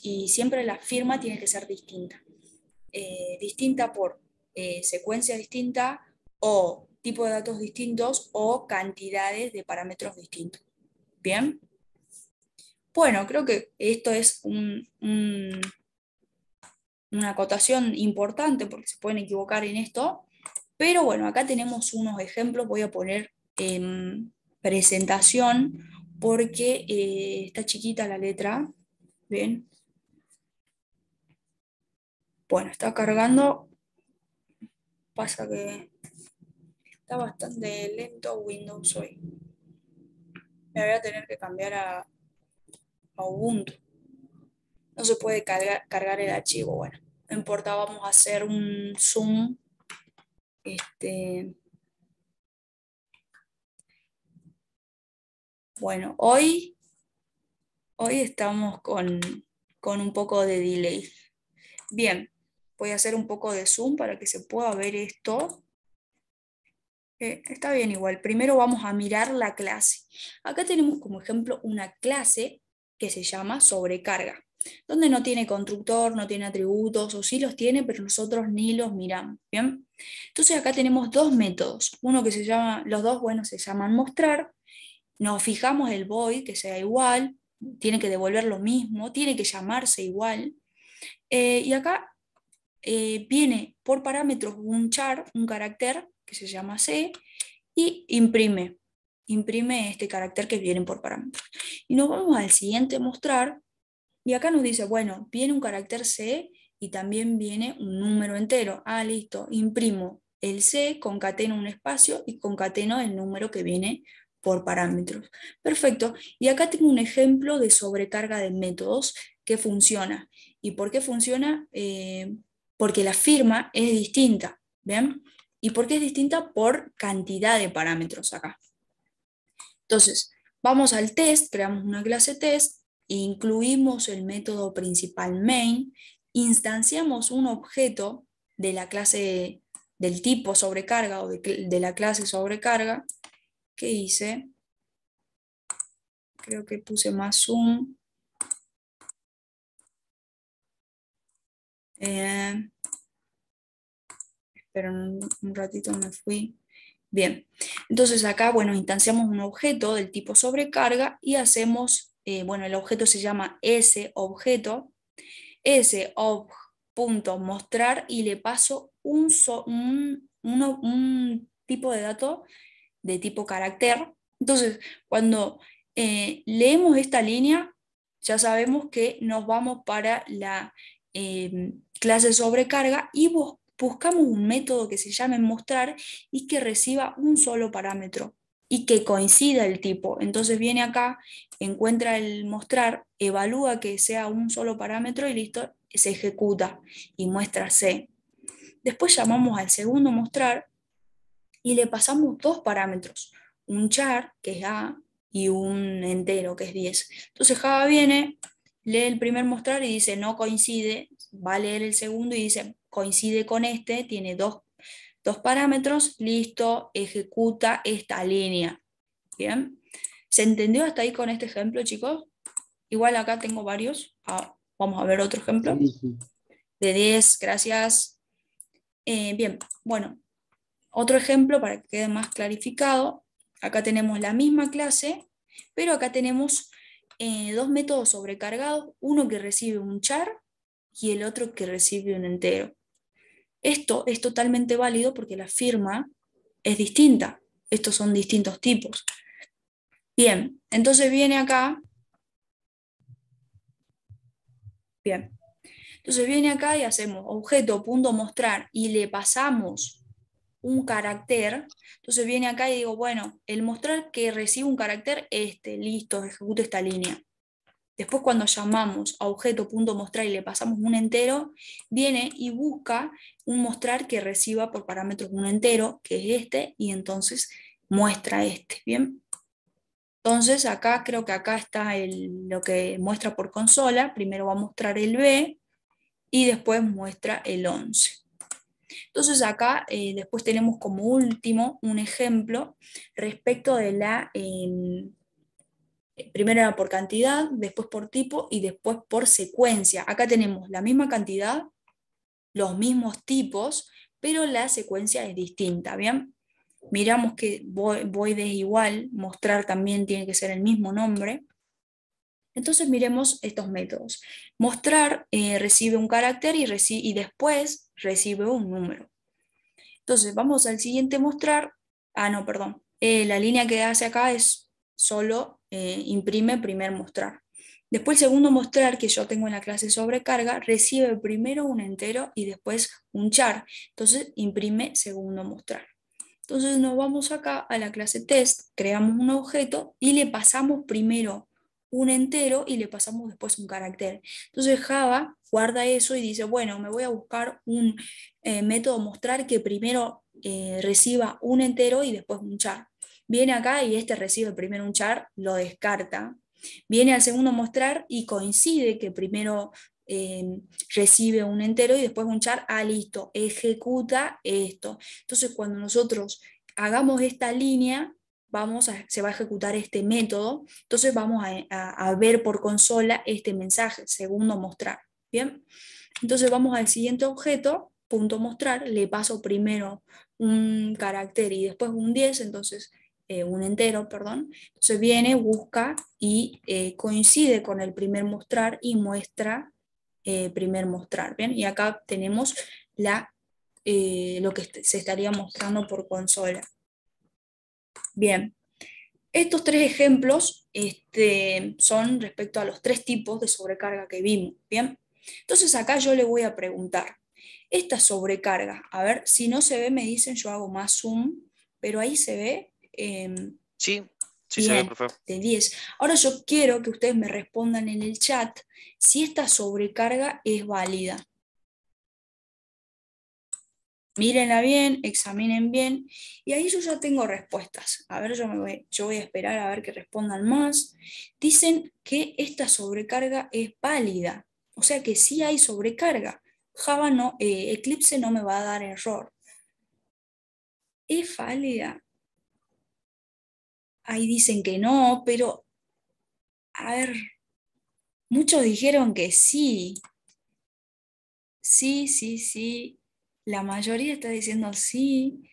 y siempre la firma tiene que ser distinta. Eh, distinta por eh, secuencia distinta o tipo de datos distintos o cantidades de parámetros distintos. ¿Bien? Bueno, creo que esto es una acotación importante porque se pueden equivocar en esto, pero bueno, acá tenemos unos ejemplos, voy a poner en presentación porque eh, está chiquita la letra. Bien. Bueno, está cargando. Pasa que está bastante lento Windows hoy. Me voy a tener que cambiar a, Ubuntu. No se puede cargar, cargar el archivo. Bueno, no importa, vamos a hacer un zoom. Este, Bueno, hoy, hoy estamos con, un poco de delay. Bien, voy a hacer un poco de zoom para que se pueda ver esto. Eh, está bien igual. Primero vamos a mirar la clase. Acá tenemos como ejemplo una clase que se llama sobrecarga, donde no tiene constructor, no tiene atributos, o sí los tiene, pero nosotros ni los miramos. Bien, entonces acá tenemos dos métodos. Uno que se llama, los dos, bueno, se llaman mostrar nos fijamos el void, que sea igual, tiene que devolver lo mismo, tiene que llamarse igual. Eh, y acá eh, viene por parámetros un char, un carácter que se llama C, y imprime. Imprime este carácter que viene por parámetros. Y nos vamos al siguiente mostrar, y acá nos dice, bueno, viene un carácter C y también viene un número entero. Ah, listo, imprimo el C, concateno un espacio y concateno el número que viene por parámetros. Perfecto. Y acá tengo un ejemplo de sobrecarga de métodos que funciona. ¿Y por qué funciona? Eh, porque la firma es distinta. ¿Bien? ¿Y por es distinta? Por cantidad de parámetros acá. Entonces, vamos al test, creamos una clase test, incluimos el método principal main, instanciamos un objeto de la clase del tipo sobrecarga o de la clase sobrecarga, qué hice. Creo que puse más zoom. Eh, pero un, ratito me fui. Bien, entonces acá, bueno, instanciamos un objeto del tipo sobrecarga y hacemos, eh, bueno, el objeto se llama ese objeto, ese punto mostrar y le paso un, un, un tipo de dato de tipo carácter. Entonces, cuando eh, leemos esta línea, ya sabemos que nos vamos para la em, clase sobrecarga y buscamos un método que se llame mostrar y que reciba un solo parámetro y que coincida el tipo. Entonces viene acá, encuentra el mostrar, evalúa que sea un solo parámetro y listo, se ejecuta y muestra C. Después llamamos al segundo mostrar y le pasamos dos parámetros, un char, que es A, y un entero, que es 10. Entonces Java viene, lee el primer mostrar y dice no coincide, va a leer el segundo y dice coincide con este, tiene dos, parámetros, listo, ejecuta esta línea. ¿Bien? ¿Se entendió hasta ahí con este ejemplo, chicos? Igual acá tengo varios. Ah, vamos a ver otro ejemplo. De 10, gracias. Eh, bien, bueno, otro ejemplo para que quede más clarificado, acá tenemos la misma clase, pero acá tenemos eh, dos métodos sobrecargados, uno que recibe un char y el otro que recibe un entero. Esto es totalmente válido porque la firma es distinta. Estos son distintos tipos. Bien, entonces viene acá. Bien. Entonces viene acá y hacemos objeto.mostrar y le pasamos un carácter, entonces viene acá y digo, bueno, el mostrar que recibe un carácter, este, listo, ejecuto esta línea. Después cuando llamamos a objeto.mostrar y le pasamos un entero, viene y busca un mostrar que reciba por parámetros un entero, que es este, y entonces muestra este, ¿bien? Entonces acá creo que acá está el, lo que muestra por consola, primero va a mostrar el B y después muestra el 11. Entonces acá eh, después tenemos como último un ejemplo respecto de la, em, eh, primero era por cantidad, después por tipo y después por secuencia. Acá tenemos la misma cantidad, los mismos tipos, pero la secuencia es distinta, ¿bien? Miramos que voy, voy de igual, mostrar también tiene que ser el mismo nombre. Entonces miremos estos métodos. Mostrar eh, recibe un carácter y, y después recibe un número. Entonces vamos al siguiente mostrar. Ah, no, perdón. Eh, la línea que hace acá es solo eh, imprime primer mostrar. Después el segundo mostrar que yo tengo en la clase sobrecarga recibe primero un entero y después un char. Entonces imprime segundo mostrar. Entonces nos vamos acá a la clase test, creamos un objeto y le pasamos primero un entero y le pasamos después un carácter. Entonces Java guarda eso y dice, bueno, me voy a buscar un eh, método mostrar que primero eh, reciba un entero y después un char. Viene acá y este recibe primero un char, lo descarta. Viene al segundo mostrar y coincide que primero em, recibe un entero y después un char, ah, listo, ejecuta esto. Entonces cuando nosotros hagamos esta línea, vamos a, se va a ejecutar este método, entonces vamos a, a, ver por consola este mensaje, segundo mostrar. Bien, entonces vamos al siguiente objeto, punto mostrar, le paso primero un carácter y después un 10, entonces eh, un entero, perdón. Entonces viene, busca y eh, coincide con el primer mostrar y muestra eh, primer mostrar. Bien, y acá tenemos la, lo que se estaría mostrando por consola. Bien, estos tres ejemplos este, son respecto a los tres tipos de sobrecarga que vimos. Bien, entonces acá yo le voy a preguntar, esta sobrecarga, a ver, si no se ve me dicen yo hago más zoom, pero ahí se ve. Em, sí, sí se ve, profe. De 10. Ahora yo quiero que ustedes me respondan en el chat si esta sobrecarga es válida mírenla bien, examinen bien, y ahí yo ya tengo respuestas. A ver, yo, me voy, a esperar a ver que respondan más. Dicen que esta sobrecarga es válida, o sea que sí hay sobrecarga. Java no, eh, Eclipse no me va a dar error. Es válida. Ahí dicen que no, pero a ver, muchos dijeron que sí. Sí, sí, sí, la mayoría está diciendo sí.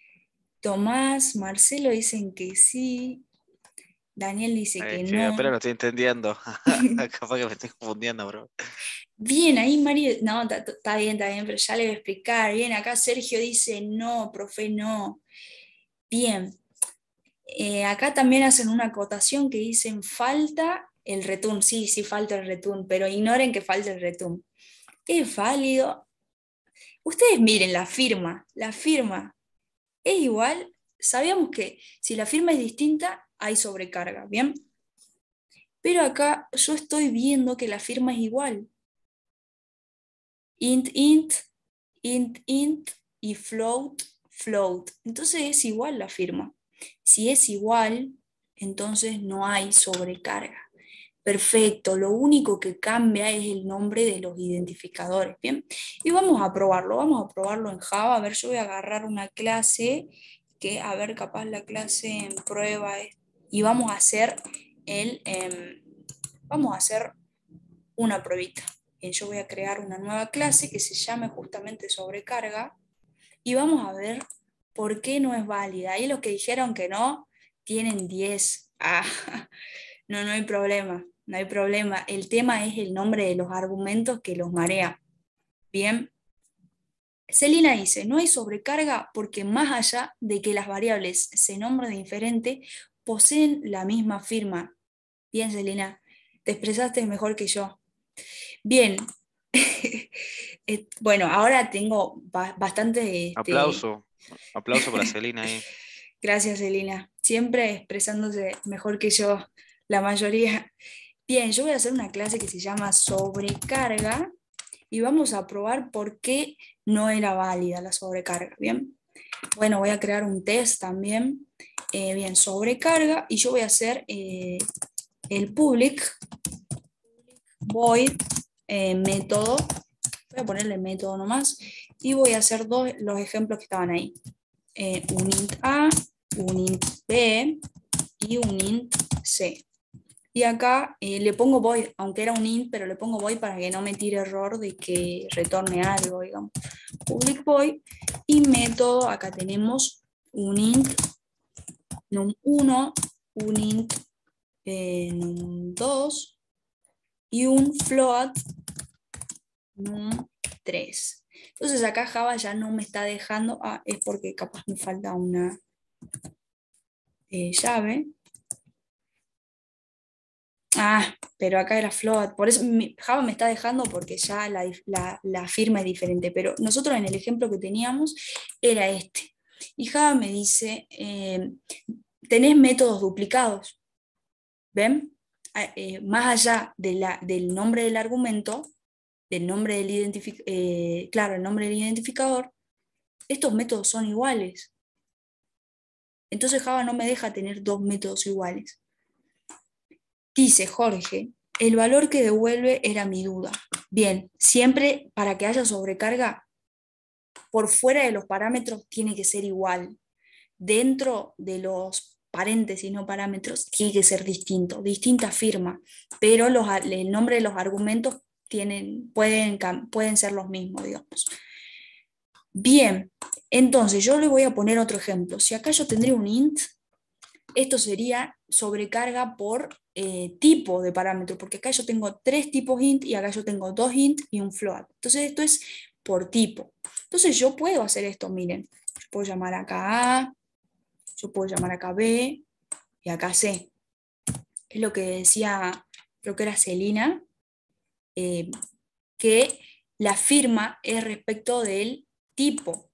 Tomás, Marcelo dicen que sí. Daniel dice que no. Pero no estoy entendiendo. [LAUGHS] [LAUGHS] Capaz que me estoy confundiendo, bro. Bien, ahí María No, está bien, está bien, pero ya le voy a explicar. Bien, acá Sergio dice no, profe, no. Bien. Eh, acá también hacen una acotación que dicen falta el retún Sí, sí, falta el retún pero ignoren que falta el retún Es válido, Ustedes miren la firma, la firma es igual, sabíamos que si la firma es distinta hay sobrecarga, ¿bien? Pero acá yo estoy viendo que la firma es igual. Int, int, int, int y float, float. Entonces es igual la firma. Si es igual, entonces no hay sobrecarga. Perfecto, lo único que cambia es el nombre de los identificadores, ¿bien? Y vamos a probarlo, vamos a probarlo en Java. A ver, yo voy a agarrar una clase que, a ver, capaz la clase en prueba es, y vamos a hacer el, em, vamos a hacer una pruebita. yo voy a crear una nueva clase que se llame justamente sobrecarga y vamos a ver por qué no es válida. Ahí los que dijeron que no tienen 10. Ah, [LAUGHS] no, no hay problema no hay problema. El tema es el nombre de los argumentos que los marea. Bien. Celina dice, no hay sobrecarga porque más allá de que las variables se nombren diferente, poseen la misma firma. Bien, Celina, te expresaste mejor que yo. Bien. [LAUGHS] Eh, bueno, ahora tengo bastante... Este, Aplauso. Aplauso para Celina. [LAUGHS] Gracias, Celina. Siempre expresándose mejor que yo, la mayoría. Bien, yo voy a hacer una clase que se llama sobrecarga y vamos a probar por qué no era válida la sobrecarga, ¿bien? Bueno, voy a crear un test también, eh, bien, sobrecarga, y yo voy a hacer eh, el public void eh, método, voy a ponerle método nomás, y voy a hacer dos, los ejemplos que estaban ahí, un int A, un int B y un int C. Y acá eh, le pongo void, aunque era un int, pero le pongo void para que no me tire error de que retorne algo, digamos. Public void y método, acá tenemos un int num1, un int eh, num2 y un float num3. Entonces acá Java ya no me está dejando, ah, es porque capaz me falta una eh, llave. Ah, pero acá era float. Por eso Java me está dejando porque ya la, firma es diferente. Pero nosotros en el ejemplo que teníamos era este. Y Java me dice, eh, tenés métodos duplicados. ¿Ven? Ah, eh, más allá de la, del nombre del argumento, del nombre del eh, claro, el nombre del identificador, estos métodos son iguales. Entonces Java no me deja tener dos métodos iguales. Dice Jorge, el valor que devuelve era mi duda. Bien, siempre para que haya sobrecarga, por fuera de los parámetros tiene que ser igual. Dentro de los paréntesis, no parámetros, tiene que ser distinto, distinta firma, pero el nombre de los argumentos tienen, pueden, pueden ser los mismos, digamos. Bien, entonces yo le voy a poner otro ejemplo. Si acá yo tendría un int, esto sería sobrecarga por eh, tipo de parámetro, porque acá yo tengo tres tipos int y acá yo tengo dos int y un float. Entonces esto es por tipo. Entonces yo puedo hacer esto, miren. Yo puedo llamar acá A, yo puedo llamar acá B y acá C. Es lo que decía, creo que era Celina, eh, que la firma es respecto del tipo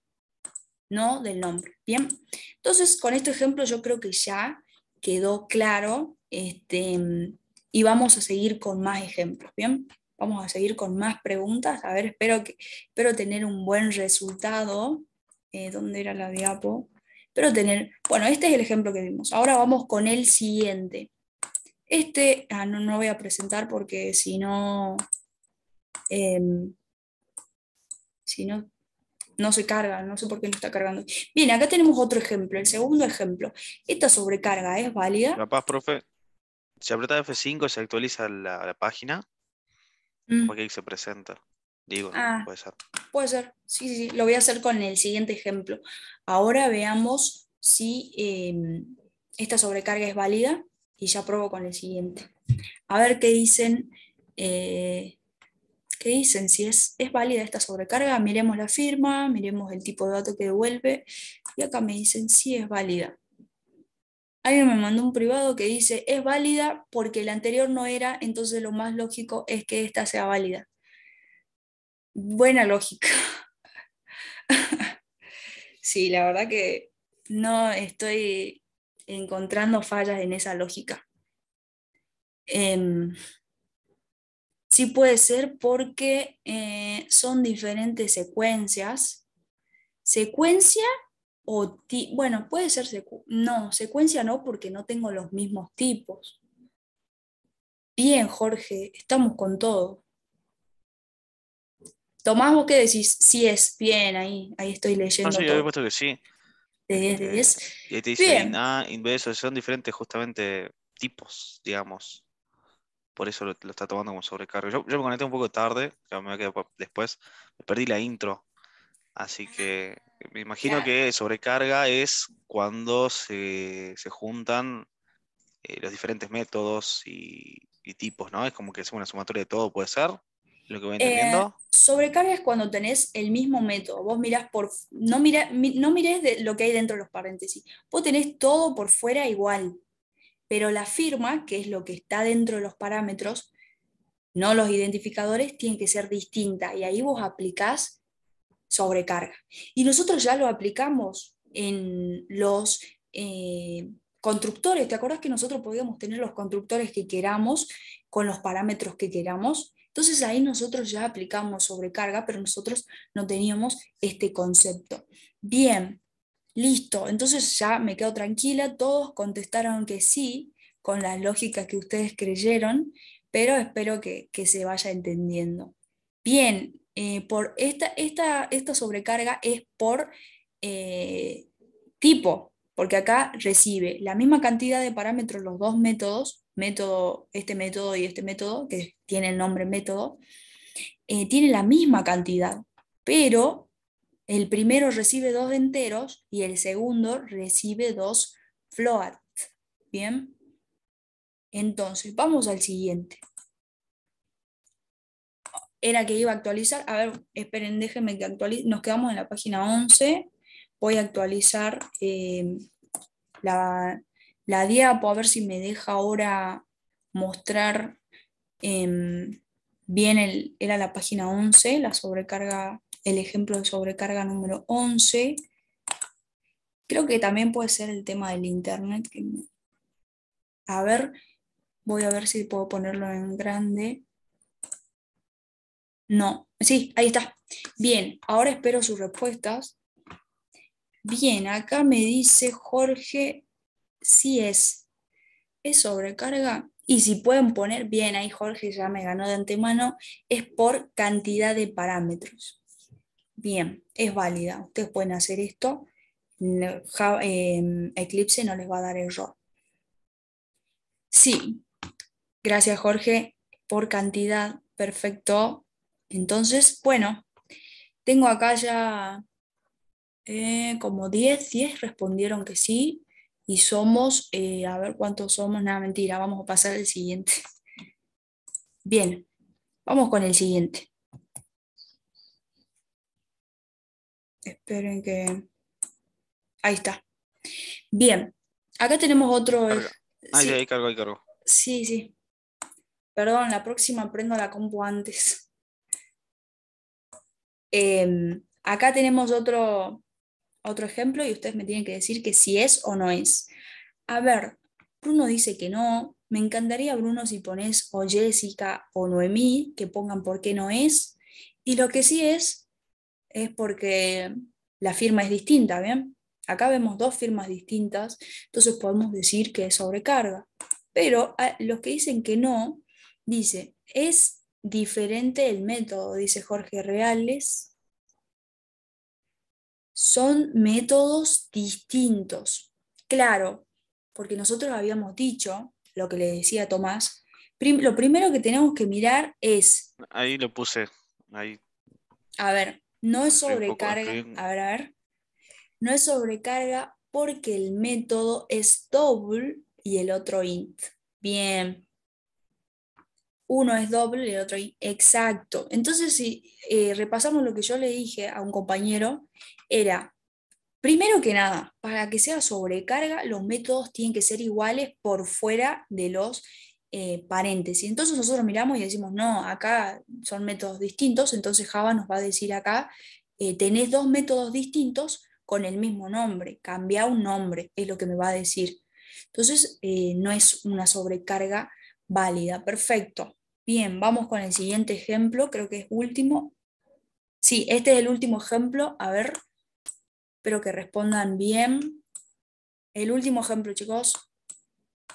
no del nombre. Bien, entonces con este ejemplo yo creo que ya quedó claro este, y vamos a seguir con más ejemplos. Bien, vamos a seguir con más preguntas. A ver, espero, que, tener un buen resultado. Eh, ¿Dónde era la diapo? pero tener, bueno, este es el ejemplo que vimos. Ahora vamos con el siguiente. Este, ah, no, no voy a presentar porque si no, em, si no no se carga, no sé por qué no está cargando. Bien, acá tenemos otro ejemplo, el segundo ejemplo. ¿Esta sobrecarga es válida? Capaz, profe, si aprieta F5 se actualiza la, página, ¿por mm. porque ahí se presenta. Digo, ah, puede ser. Puede ser, sí, sí, sí, Lo voy a hacer con el siguiente ejemplo. Ahora veamos si em, esta sobrecarga es válida y ya pruebo con el siguiente. A ver qué dicen. Eh, que dicen si es, es válida esta sobrecarga, miremos la firma, miremos el tipo de dato que devuelve y acá me dicen si es válida. Alguien me mandó un privado que dice es válida porque la anterior no era, entonces lo más lógico es que esta sea válida. Buena lógica. [LAUGHS] sí, la verdad que no estoy encontrando fallas en esa lógica. Em, Sí puede ser porque eh, son diferentes secuencias. Secuencia o bueno, puede ser secu no, secuencia no porque no tengo los mismos tipos. Bien, Jorge, estamos con todo. Tomás, vos qué decís, sí es, bien, ahí, ahí estoy leyendo. No, yo puesto que sí. Eh, y ahí te dice, ah, son diferentes justamente tipos, digamos por eso lo, está tomando como sobrecarga. Yo, me conecté un poco tarde, ya me quedo después, perdí la intro, así que me imagino que sobrecarga es cuando se, juntan eh, los diferentes métodos y, tipos, ¿no? Es como que es una sumatoria de todo, puede ser. Lo que voy eh, entendiendo. sobrecarga es cuando tenés el mismo método. Vos mirás por. No, mires no lo que hay dentro de los paréntesis. Vos tenés todo por fuera igual pero la firma, que es lo que está dentro de los parámetros, no los identificadores, tiene que ser distinta y ahí vos aplicás sobrecarga. Y nosotros ya lo aplicamos en los eh, constructores. ¿Te acordás que nosotros podíamos tener los constructores que queramos con los parámetros que queramos? Entonces ahí nosotros ya aplicamos sobrecarga, pero nosotros no teníamos este concepto. Bien, Listo, entonces ya me quedo tranquila, todos contestaron que sí, con las lógicas que ustedes creyeron, pero espero que, se vaya entendiendo. Bien, eh, por esta, esta, esta, sobrecarga es por eh, tipo, porque acá recibe la misma cantidad de parámetros los dos métodos, método, este método y este método, que tiene el nombre método, eh, tiene la misma cantidad, pero el primero recibe dos enteros y el segundo recibe dos float. Bien. Entonces, vamos al siguiente. Era que iba a actualizar. A ver, esperen, déjenme que actualice. Nos quedamos en la página 11. Voy a actualizar eh, la, la diapo, a ver si me deja ahora mostrar em, bien, el, era la página 11, la sobrecarga el ejemplo de sobrecarga número 11. Creo que también puede ser el tema del internet. A ver, voy a ver si puedo ponerlo en grande. No, sí, ahí está. Bien, ahora espero sus respuestas. Bien, acá me dice Jorge si es, es sobrecarga. Y si pueden poner, bien, ahí Jorge ya me ganó de antemano, es por cantidad de parámetros. Bien, es válida. Ustedes pueden hacer esto. Em, Eclipse no les va a dar error. Sí, gracias Jorge por cantidad. Perfecto. Entonces, bueno, tengo acá ya eh, como 10, 10 respondieron que sí. Y somos, eh, a ver cuántos somos, nada mentira, vamos a pasar al siguiente. Bien, vamos con el siguiente. Esperen que... Ahí está. Bien, acá tenemos otro... Eh, cargo, ahí cargo. Sí, sí. Perdón, la próxima prendo la compu antes. Em, acá tenemos otro, otro ejemplo y ustedes me tienen que decir que si es o no es. A ver, Bruno dice que no. Me encantaría, Bruno, si pones o Jessica o Noemí, que pongan por qué no es. Y lo que sí es, es porque la firma es distinta, ¿bien? Acá vemos dos firmas distintas, entonces podemos decir que es sobrecarga. Pero ah, los que dicen que no, dice, es diferente el método, dice Jorge Reales. Son métodos distintos. Claro, porque nosotros habíamos dicho, lo que le decía Tomás, lo primero que tenemos que mirar es... Ahí lo puse, ahí. A ver, no es sobrecarga, a ver, No es sobrecarga porque el método es double y el otro int. Bien. Uno es doble y el otro int. Exacto. Entonces, si eh, repasamos lo que yo le dije a un compañero, era, primero que nada, para que sea sobrecarga, los métodos tienen que ser iguales por fuera de los eh, paréntesis. Entonces nosotros miramos y decimos, no, acá son métodos distintos, entonces Java nos va a decir acá, eh, tenés dos métodos distintos con el mismo nombre, cambia un nombre, es lo que me va a decir. Entonces eh, no es una sobrecarga válida, perfecto. Bien, vamos con el siguiente ejemplo, creo que es último. Sí, este es el último ejemplo, a ver, espero que respondan bien. El último ejemplo, chicos,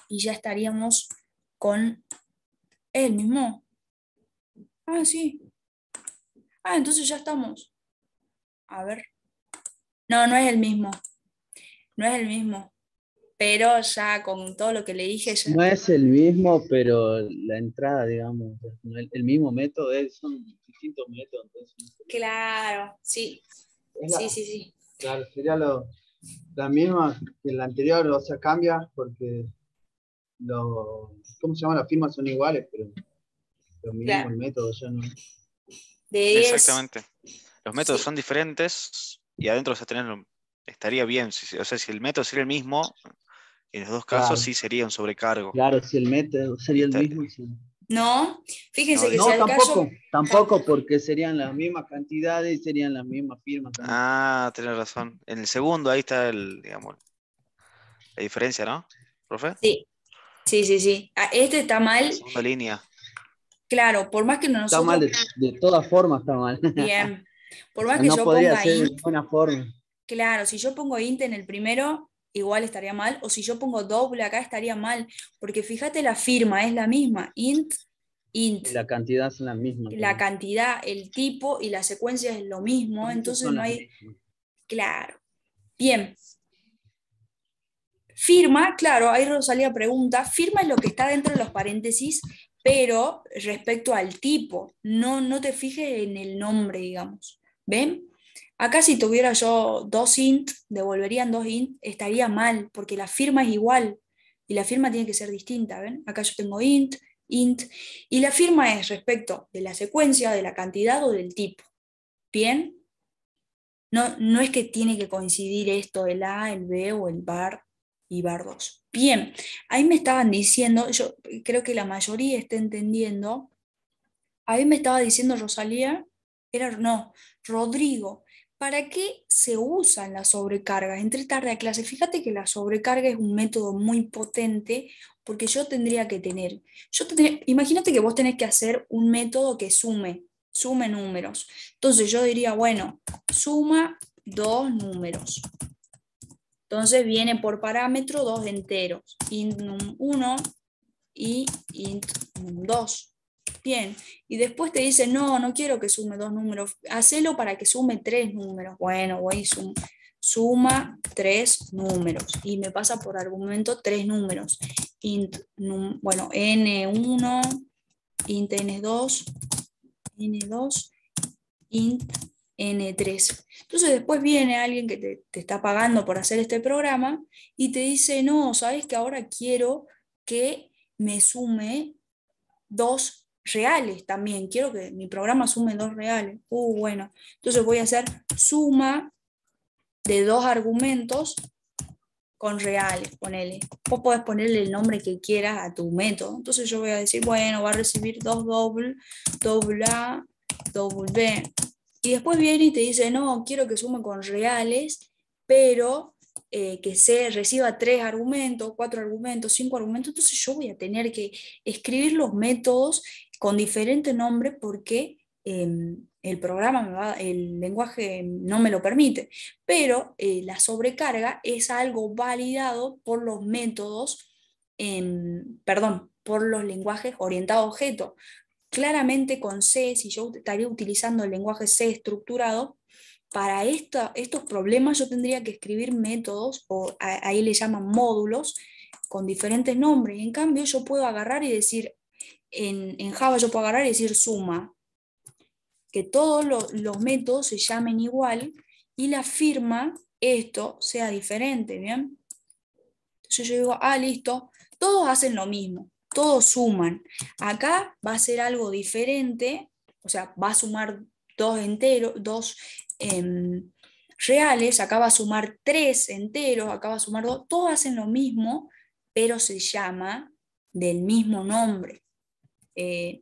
y ya estaríamos con él mismo. Ah, sí. Ah, entonces ya estamos. A ver. No, no es el mismo. No es el mismo. Pero ya con todo lo que le dije. No es el mismo, pero la entrada, digamos. El, mismo método son distintos métodos. Entonces... Claro, sí. sí, sí, sí. Claro, sería lo, la misma que la anterior, o sea, cambia porque los, ¿cómo se llama? Las firmas son iguales, pero los mismos método no. Exactamente. Los métodos son diferentes y adentro se estaría bien, si, o sea, si el método sería el mismo, en los dos casos sí sería un sobrecargo. Claro, si el método sería el mismo. No, fíjense que el tampoco, tampoco, porque serían las mismas cantidades y serían las mismas firmas. Ah, tenés razón. En el segundo ahí está el, digamos, la diferencia, ¿no, profe? Sí, Sí, sí, sí. Ah, este está mal. Segunda línea. Claro, por más que no nos Está mal, de, todas formas está mal. [LAUGHS] Bien. Por más que yo ponga ser de buena forma. Claro, si yo pongo int en el primero, igual estaría mal. O si yo pongo doble acá, estaría mal. Porque fíjate, la firma es la misma. Int, int. La cantidad es la misma. La cantidad, el tipo y la secuencia es lo mismo. Entonces no hay... Claro. Bien. Firma, claro, ahí Rosalía pregunta, firma es lo que está dentro de los paréntesis, pero respecto al tipo, no, no te fijes en el nombre, digamos. ¿Ven? Acá si tuviera yo dos int, devolverían dos int, estaría mal, porque la firma es igual y la firma tiene que ser distinta, ¿ven? Acá yo tengo int, int, y la firma es respecto de la secuencia, de la cantidad o del tipo. ¿Bien? No, no es que tiene que coincidir esto, el A, el B o el bar, Bien, ahí me estaban diciendo, yo creo que la mayoría está entendiendo, ahí me estaba diciendo Rosalía, era, no, Rodrigo, ¿para qué se usan las sobrecargas? Entre tarde a clase, fíjate que la sobrecarga es un método muy potente porque yo tendría que tener, yo imagínate que vos tenés que hacer un método que sume, sume números. Entonces yo diría, bueno, suma dos números. Entonces viene por parámetro dos enteros, int num1 y int num2. Bien, y después te dice, no, no quiero que sume dos números, hacelo para que sume tres números. Bueno, voy suma tres números y me pasa por argumento tres números. Int num bueno, n1, int n2, n2, int N3. Entonces después viene alguien que te, te, está pagando por hacer este programa y te dice, no, sabes que ahora quiero que me sume dos reales también, quiero que mi programa sume dos reales. Uh, bueno, entonces voy a hacer suma de dos argumentos con reales, ponele. Vos podés ponerle el nombre que quieras a tu método. Entonces yo voy a decir, bueno, va a recibir dos doble, doble A, doble B y después viene y te dice, no, quiero que sume con reales, pero eh, que se reciba tres argumentos, cuatro argumentos, cinco argumentos, entonces yo voy a tener que escribir los métodos con diferente nombre porque em, el programa, el lenguaje no me lo permite, pero eh, la sobrecarga es algo validado por los métodos, em, perdón, por los lenguajes orientados a objeto, Claramente con C, si yo estaría utilizando el lenguaje C estructurado, para estos problemas yo tendría que escribir métodos, o ahí le llaman módulos, con diferentes nombres. En cambio, yo puedo agarrar y decir, en, Java yo puedo agarrar y decir suma, que todos los métodos se llamen igual y la firma, esto, sea diferente, ¿bien? Entonces yo digo, ah, listo, todos hacen lo mismo todos suman. Acá va a ser algo diferente, o sea, va a sumar dos enteros, dos em, reales, acá va a sumar tres enteros, acá va a sumar dos, todos hacen lo mismo, pero se llama del mismo nombre. Eh,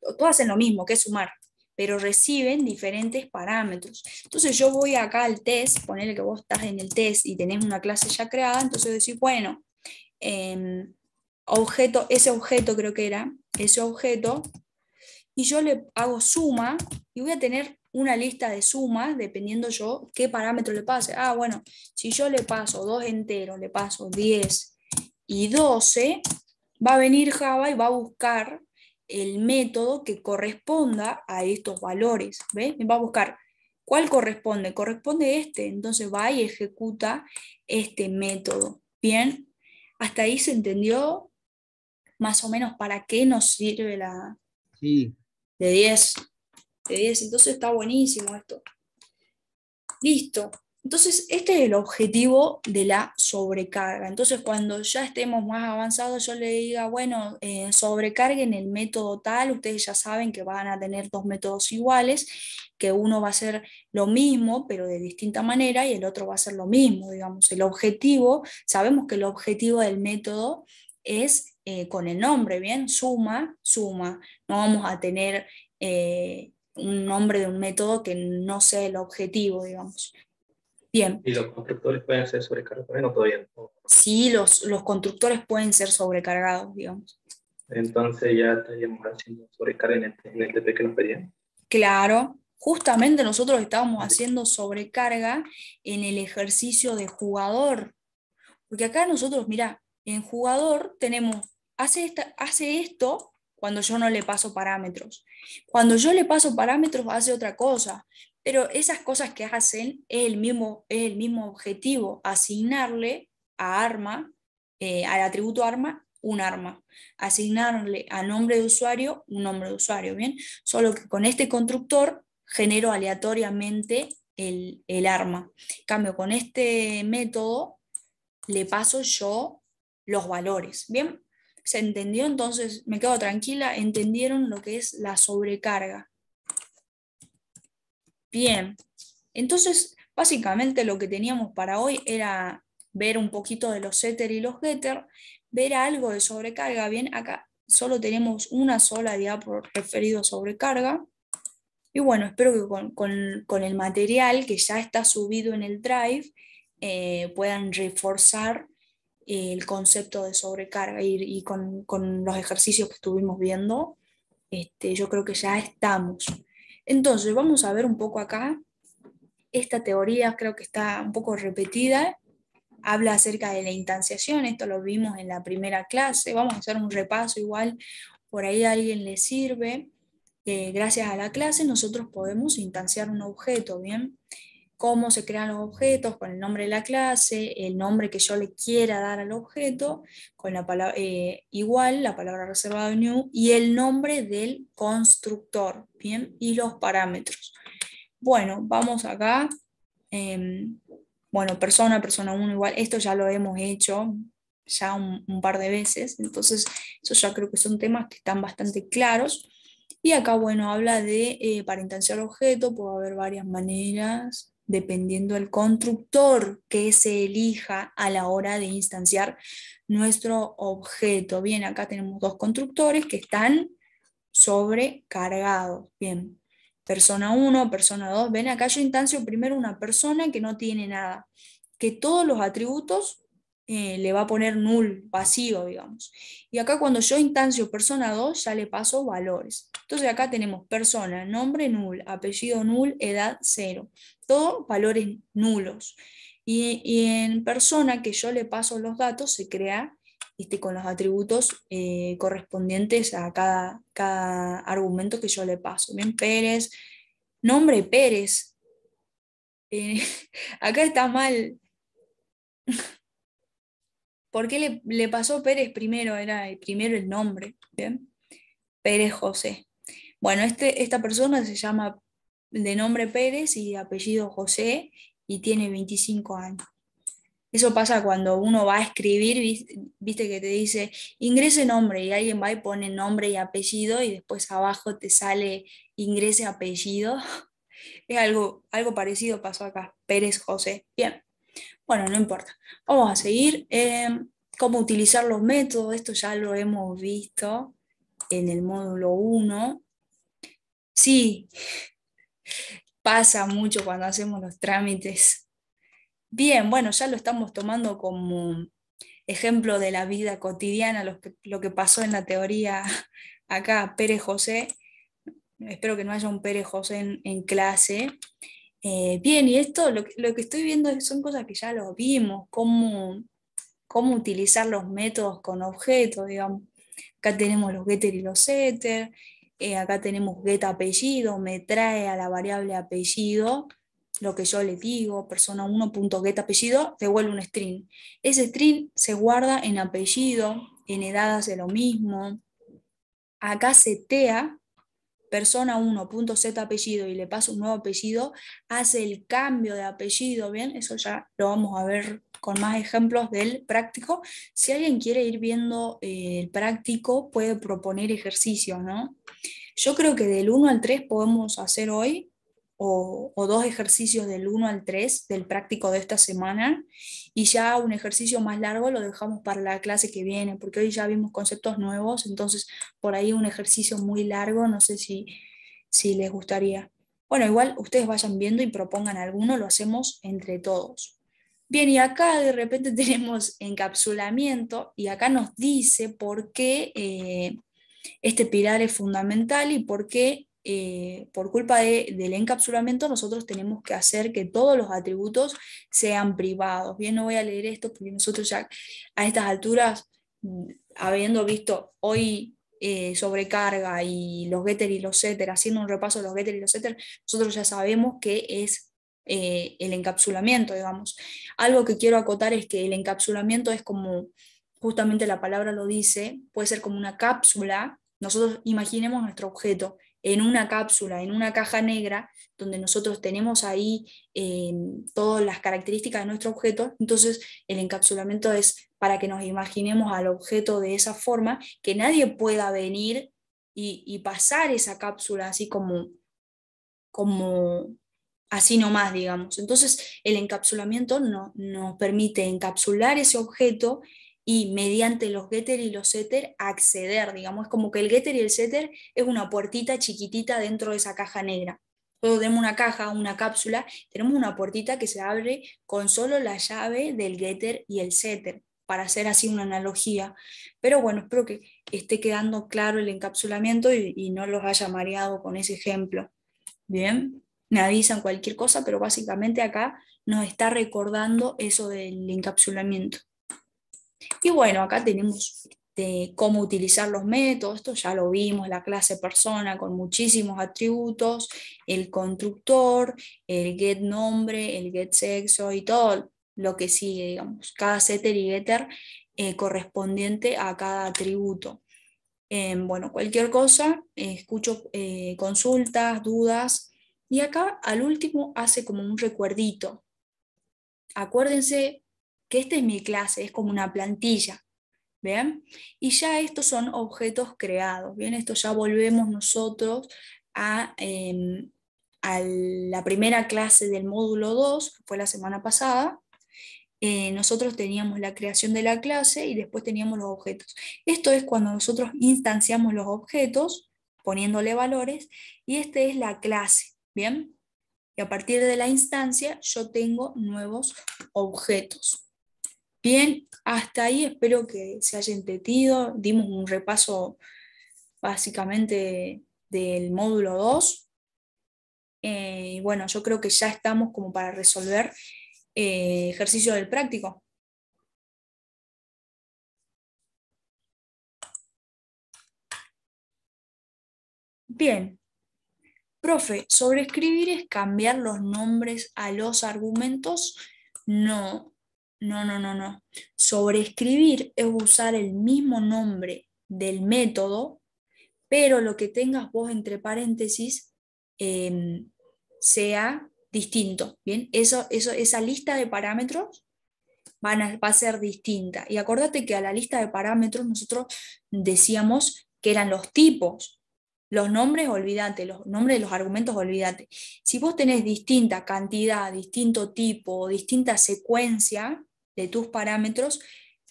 todos hacen lo mismo, que es sumar, pero reciben diferentes parámetros. Entonces yo voy acá al test, ponerle que vos estás en el test y tenés una clase ya creada, entonces decir, bueno, em, objeto, ese objeto creo que era, ese objeto, y yo le hago suma y voy a tener una lista de sumas dependiendo yo qué parámetro le pase. Ah, bueno, si yo le paso dos enteros, le paso 10 y 12, va a venir Java y va a buscar el método que corresponda a estos valores. ¿Ve? Va a buscar cuál corresponde. Corresponde este. Entonces va y ejecuta este método. Bien, hasta ahí se entendió más o menos para qué nos sirve la sí. de 10. De 10, entonces está buenísimo esto. Listo. Entonces, este es el objetivo de la sobrecarga. Entonces, cuando ya estemos más avanzados, yo le diga, bueno, eh, sobrecarguen el método tal, ustedes ya saben que van a tener dos métodos iguales, que uno va a ser lo mismo, pero de distinta manera, y el otro va a ser lo mismo, digamos. El objetivo, sabemos que el objetivo del método es eh, con el nombre, ¿bien? Suma, suma. No vamos a tener eh, un nombre de un método que no sea el objetivo, digamos. Bien. ¿Y los constructores pueden ser sobrecargados también o todavía Sí, los, los constructores pueden ser sobrecargados, digamos. Entonces ya estaríamos haciendo sobrecarga en el, este, TP este que nos pedían. Claro, justamente nosotros estábamos haciendo sobrecarga en el ejercicio de jugador. Porque acá nosotros, mira, en jugador tenemos hace, hace esto cuando yo no le paso parámetros. Cuando yo le paso parámetros hace otra cosa, pero esas cosas que hacen es el mismo, es el mismo objetivo, asignarle a arma, eh, al atributo arma, un arma, asignarle a nombre de usuario un nombre de usuario, ¿bien? Solo que con este constructor genero aleatoriamente el, el arma. cambio, con este método le paso yo los valores, ¿bien? se entendió, entonces me quedo tranquila, entendieron lo que es la sobrecarga. Bien, entonces básicamente lo que teníamos para hoy era ver un poquito de los setter y los getter, ver algo de sobrecarga. Bien, acá solo tenemos una sola día por referido a sobrecarga. Y bueno, espero que con, el material que ya está subido en el Drive eh, puedan reforzar el concepto de sobrecarga y, con, los ejercicios que estuvimos viendo, este, yo creo que ya estamos. Entonces, vamos a ver un poco acá. Esta teoría creo que está un poco repetida. Habla acerca de la instanciación, esto lo vimos en la primera clase. Vamos a hacer un repaso igual, por ahí a alguien le sirve. Eh, gracias a la clase nosotros podemos instanciar un objeto, ¿bien? cómo se crean los objetos, con el nombre de la clase, el nombre que yo le quiera dar al objeto, con la palabra eh, igual, la palabra reservada new, y el nombre del constructor, ¿bien? Y los parámetros. Bueno, vamos acá. Em, bueno, persona, persona 1 igual, esto ya lo hemos hecho ya un, par de veces, entonces eso ya creo que son temas que están bastante claros. Y acá, bueno, habla de, eh, para instanciar objeto, puede haber varias maneras, dependiendo del constructor que se elija a la hora de instanciar nuestro objeto. Bien, acá tenemos dos constructores que están sobrecargados. Bien, persona 1, persona 2. Ven, acá yo instancio primero una persona que no tiene nada, que todos los atributos eh, le va a poner null, vacío, digamos. Y acá cuando yo instancio persona 2, ya le paso valores. Entonces acá tenemos persona, nombre null, apellido null, edad cero Todos valores nulos. Y, en persona que yo le paso los datos se crea este, con los atributos eh, correspondientes a cada, cada argumento que yo le paso. Bien, Pérez, nombre Pérez. Eh, [LAUGHS] acá está mal. ¿Por qué le, pasó Pérez primero? Era el primero el nombre, ¿bien? Pérez José. Bueno, este, esta persona se llama de nombre Pérez y apellido José y tiene 25 años. Eso pasa cuando uno va a escribir, viste, que te dice ingrese nombre y alguien va y pone nombre y apellido y después abajo te sale ingrese apellido. [LAUGHS] Es algo, algo parecido pasó acá, Pérez José. Bien. Bueno, no importa. Vamos a seguir. Eh, cómo utilizar los métodos, esto ya lo hemos visto en el módulo 1. Sí, pasa mucho cuando hacemos los trámites. Bien, bueno, ya lo estamos tomando como ejemplo de la vida cotidiana, lo que, pasó en la teoría [LAUGHS] acá, Pérez José. Espero que no haya un Pérez José en clase. Eh, bien, y esto lo, que estoy viendo son cosas que ya lo vimos, cómo, utilizar los métodos con objetos, Acá tenemos los getter y los setter, eh, acá tenemos get apellido, me trae a la variable apellido lo que yo le digo, persona 1.get apellido, devuelve un string. Ese string se guarda en apellido, en edad hace lo mismo. Acá setea, persona 1.z apellido y le pasa un nuevo apellido, hace el cambio de apellido, ¿bien? Eso ya lo vamos a ver con más ejemplos del práctico. Si alguien quiere ir viendo eh, el práctico, puede proponer ejercicios, ¿no? Yo creo que del 1 al 3 podemos hacer hoy o, dos ejercicios del 1 al 3 del práctico de esta semana y ya un ejercicio más largo lo dejamos para la clase que viene, porque hoy ya vimos conceptos nuevos, entonces por ahí un ejercicio muy largo, no sé si, les gustaría. Bueno, igual ustedes vayan viendo y propongan alguno, lo hacemos entre todos. Bien, y acá de repente [LAUGHS] tenemos encapsulamiento y acá nos dice por qué eh, este pilar es fundamental y por qué eh, por culpa del encapsulamiento, nosotros tenemos que hacer que todos los atributos sean privados. Bien, no voy a leer esto porque nosotros ya a estas alturas, mm, habiendo visto hoy eh, sobrecarga y los getter y los setter, haciendo un repaso de los getter y los setter, nosotros ya sabemos que es eh, el encapsulamiento, digamos. Algo que quiero acotar es que el encapsulamiento es como, justamente la palabra lo dice, puede ser como una cápsula. Nosotros imaginemos nuestro objeto en una cápsula, en una caja negra, donde nosotros tenemos ahí em, todas las características de nuestro objeto. Entonces, el encapsulamiento es para que nos imaginemos al objeto de esa forma, que nadie pueda venir y, pasar esa cápsula así como, como así nomás, digamos. Entonces, el encapsulamiento no, nos permite encapsular ese objeto y mediante los getter y los setter acceder, digamos, es como que el getter y el setter es una puertita chiquitita dentro de esa caja negra. todo tenemos una caja, una cápsula, tenemos una puertita que se abre con solo la llave del getter y el setter, para hacer así una analogía. Pero bueno, espero que esté quedando claro el encapsulamiento y, y no los haya mareado con ese ejemplo. Bien, me avisan cualquier cosa, pero básicamente acá nos está recordando eso del encapsulamiento. Y bueno, acá tenemos eh, cómo utilizar los métodos, esto ya lo vimos, la clase persona con muchísimos atributos, el constructor, el get nombre, el get sexo y todo lo que sigue, digamos, cada setter y getter eh, correspondiente a cada atributo. Em, bueno, cualquier cosa, eh, escucho consultas, dudas, y acá al último hace como un recuerdito. Acuérdense que esta es mi clase, es como una plantilla. ¿Bien? Y ya estos son objetos creados, ¿bien? Esto ya volvemos nosotros a, em, la primera clase del módulo 2, que fue la semana pasada, eh, nosotros teníamos la creación de la clase y después teníamos los objetos. Esto es cuando nosotros instanciamos los objetos poniéndole valores y esta es la clase, ¿bien? Y a partir de la instancia yo tengo nuevos objetos. Bien, hasta ahí espero que se haya entendido. Dimos un repaso básicamente del módulo 2. Eh, y bueno, yo creo que ya estamos como para resolver eh, ejercicio del práctico. Bien. Profe, ¿sobreescribir es cambiar los nombres a los argumentos? No, no, no, no, no. Sobrescribir es usar el mismo nombre del método, pero lo que tengas vos entre paréntesis em, sea distinto. Bien, eso, esa lista de parámetros va a ser distinta. Y acordate que a la lista de parámetros nosotros decíamos que eran los tipos. Los nombres, olvídate, los nombres de los argumentos, olvídate. Si vos tenés distinta cantidad, distinto tipo, distinta secuencia, de tus parámetros,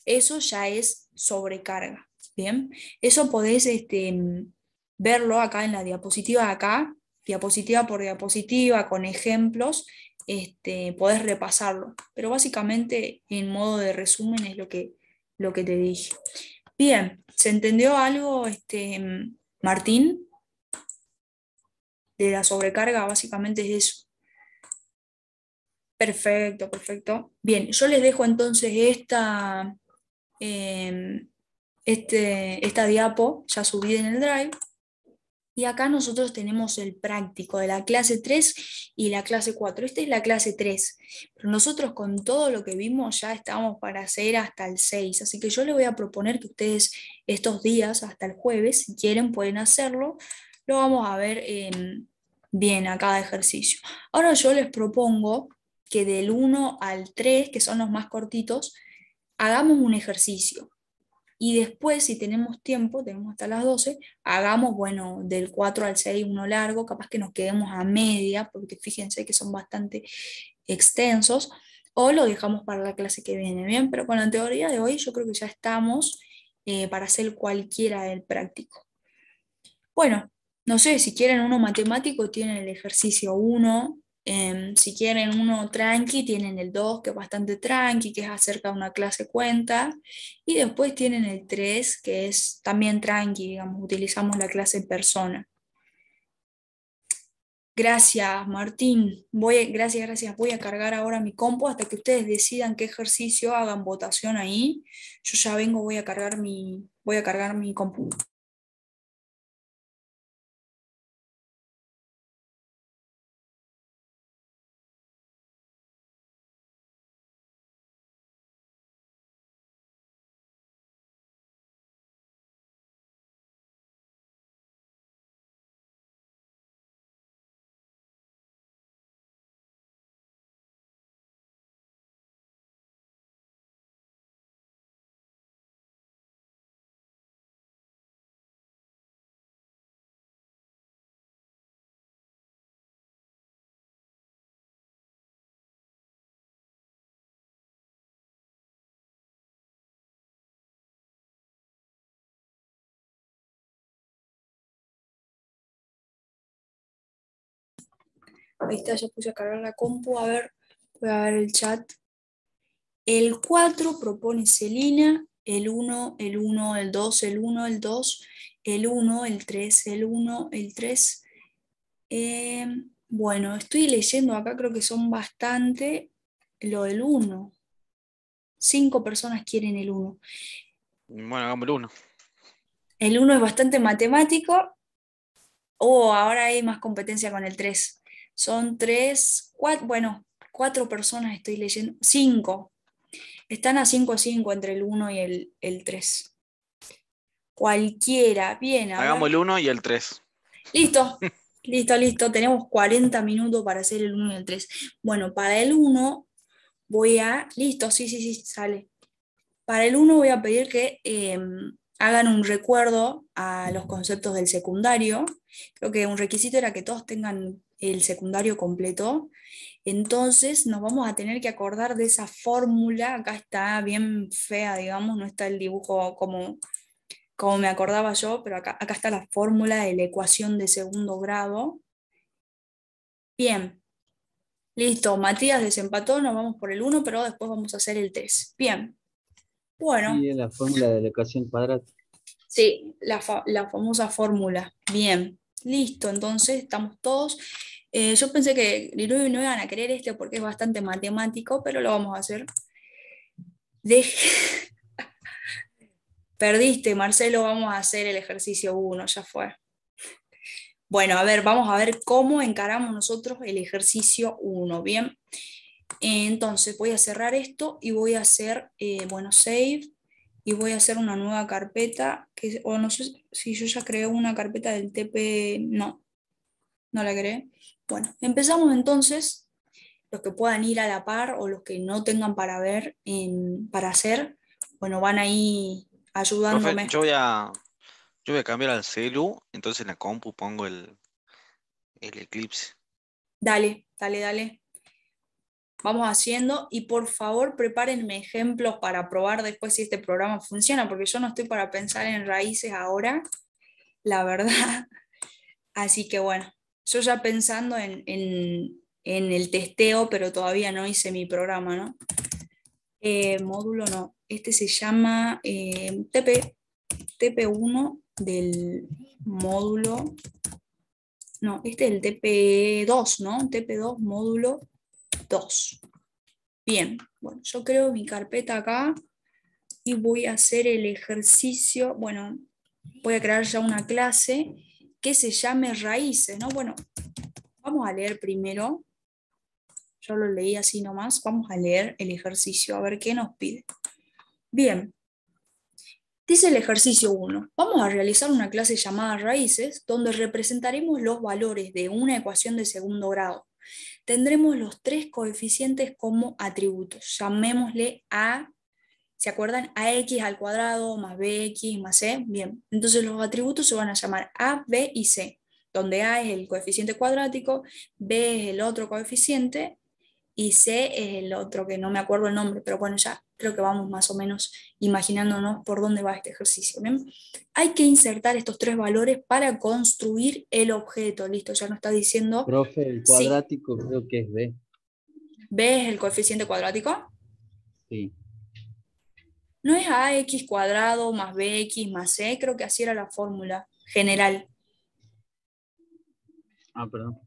eso ya es sobrecarga. Bien, eso podés este, mm, verlo acá en la diapositiva, acá, diapositiva por diapositiva, con ejemplos, este, podés repasarlo. Pero básicamente en modo de resumen es lo que, lo que te dije. Bien, ¿se entendió algo, este, mm, Martín? De la sobrecarga, básicamente es eso. Perfecto, perfecto. Bien, yo les dejo entonces esta, em, este, esta diapo ya subida en el Drive. Y acá nosotros tenemos el práctico de la clase 3 y la clase 4. Esta es la clase 3. Pero nosotros con todo lo que vimos ya estábamos para hacer hasta el 6. Así que yo les voy a proponer que ustedes estos días, hasta el jueves, si quieren, pueden hacerlo. Lo vamos a ver em, bien a cada ejercicio. Ahora yo les propongo que del 1 al 3, que son los más cortitos, hagamos un ejercicio. Y después, si tenemos tiempo, tenemos hasta las 12, hagamos, bueno, del 4 al 6 uno largo, capaz que nos quedemos a media, porque fíjense que son bastante extensos, o lo dejamos para la clase que viene, ¿bien? Pero con la teoría de hoy yo creo que ya estamos eh, para hacer cualquiera del práctico. Bueno, no sé, si quieren uno matemático, tienen el ejercicio 1, Em, si quieren uno tranqui, tienen el 2, que es bastante tranqui, que es acerca de una clase cuenta. Y después tienen el 3, que es también tranqui, digamos, utilizamos la clase persona. Gracias, Martín. Voy, gracias, gracias. Voy a cargar ahora mi compu hasta que ustedes decidan qué ejercicio hagan votación ahí. Yo ya vengo, voy a cargar mi, voy a cargar mi compu. Ahí está, ya puse a cargar la compu. A ver, voy a ver el chat. El 4 propone Celina. El 1, el 1, el 2, el 1, el 2, el 1, el 3, el 1, el 3. Em, bueno, estoy leyendo acá, creo que son bastante lo del 1. Cinco personas quieren el 1. Bueno, hagamos el 1. El 1 es bastante matemático. O oh, ahora hay más competencia con el 3. Son tres, bueno, cuatro personas estoy leyendo, cinco. Están a 5 a 5 entre el 1 y el, el 3. Cualquiera, bien. Hagamos el 1 y el 3. Listo, [LAUGHS] listo, listo. Tenemos 40 minutos para hacer el 1 y el 3. Bueno, para el 1 voy a... Listo, sí, sí, sí, sale. Para el 1 voy a pedir que eh, hagan un recuerdo a los conceptos del secundario. Creo que un requisito era que todos tengan el secundario completo. Entonces nos vamos a tener que acordar de esa fórmula, acá está bien fea, digamos, no está el dibujo como, como me acordaba yo, pero acá, está la fórmula de la ecuación de segundo grado. Bien, listo, Matías desempató, nos vamos por el 1, pero después vamos a hacer el 3. Bien, bueno. la fórmula de la ecuación cuadrada. Sí, la, la famosa fórmula. Bien, listo, entonces estamos todos. Eh, yo pensé que no iban a querer este porque es bastante matemático, pero lo vamos a hacer. [LAUGHS] Perdiste, Marcelo, vamos a hacer el ejercicio 1, ya fue. Bueno, a ver, vamos a ver cómo encaramos nosotros el ejercicio 1, ¿bien? Entonces voy a cerrar esto y voy a hacer, eh, bueno, save y voy a hacer una nueva carpeta, que, o no sé si yo ya creé una carpeta del TP, no, no la creé. Bueno, empezamos entonces, los que puedan ir a la par o los que no tengan para ver, para hacer, bueno, van ahí ayudándome. yo, voy a, yo voy a cambiar al celu, entonces en la compu pongo el, el eclipse. Dale, dale, dale. Vamos haciendo y por favor prepárenme ejemplos para probar después si este programa funciona, porque yo no estoy para pensar en raíces ahora, la verdad. [LAUGHS] Así que bueno, yo ya pensando en, el testeo, pero todavía no hice mi programa, ¿no? Eh, módulo no, este se llama eh, TP, TP1 del módulo, no, este es el TP2, ¿no? TP2 módulo 2. Bien, bueno, yo creo mi carpeta acá y voy a hacer el ejercicio, bueno, voy a crear ya una clase que se llame Raíces, ¿no? Bueno, vamos a leer primero, yo lo leí así nomás, vamos a leer el ejercicio, a ver qué nos pide. Bien, dice el ejercicio 1, vamos a realizar una clase llamada Raíces, donde representaremos los valores de una ecuación de segundo grado. Tendremos los tres coeficientes como atributos, llamémosle A, ¿Se acuerdan? AX al cuadrado más BX más C. Bien, entonces los atributos se van a llamar A, B y C, donde A es el coeficiente cuadrático, B es el otro coeficiente y C es el otro, que no me acuerdo el nombre, pero bueno, ya creo que vamos más o menos imaginándonos por dónde va este ejercicio. ¿bien? Hay que insertar estos tres valores para construir el objeto. Listo, ya no está diciendo. Profe, el cuadrático creo que es B. ¿B es el coeficiente cuadrático? Sí. ¿No es ax cuadrado más bx más c? Creo que así era la fórmula general. Ah, perdón.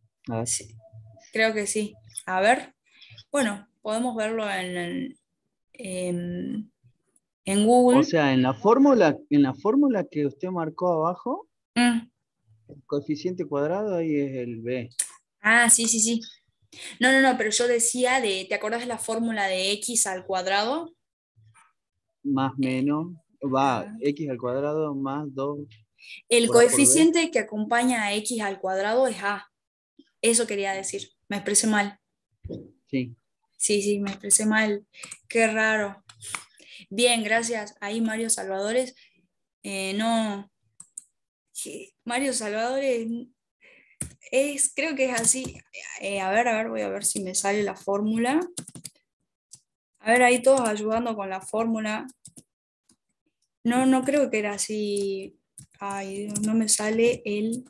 creo que sí. A ver. Bueno, podemos verlo en, en, Google. O sea, en la fórmula, en la fórmula que usted marcó abajo, mm. el coeficiente cuadrado ahí es el b. Ah, sí, sí, sí. No, no, no, pero yo decía de, ¿te acordás de la fórmula de x al cuadrado? más menos, va, x al cuadrado más 2. El coeficiente que acompaña a x al cuadrado es a. Eso quería decir. Me expresé mal. Sí. Sí, sí, me expresé mal. Qué raro. Bien, gracias. Ahí Mario Salvadores. Eh, no. Mario Salvadores es, creo que es así. Eh, a ver, a ver, voy a ver si me sale la fórmula. A ver, ahí todos ayudando con la fórmula. No, no creo que era así. Ay, no me sale el,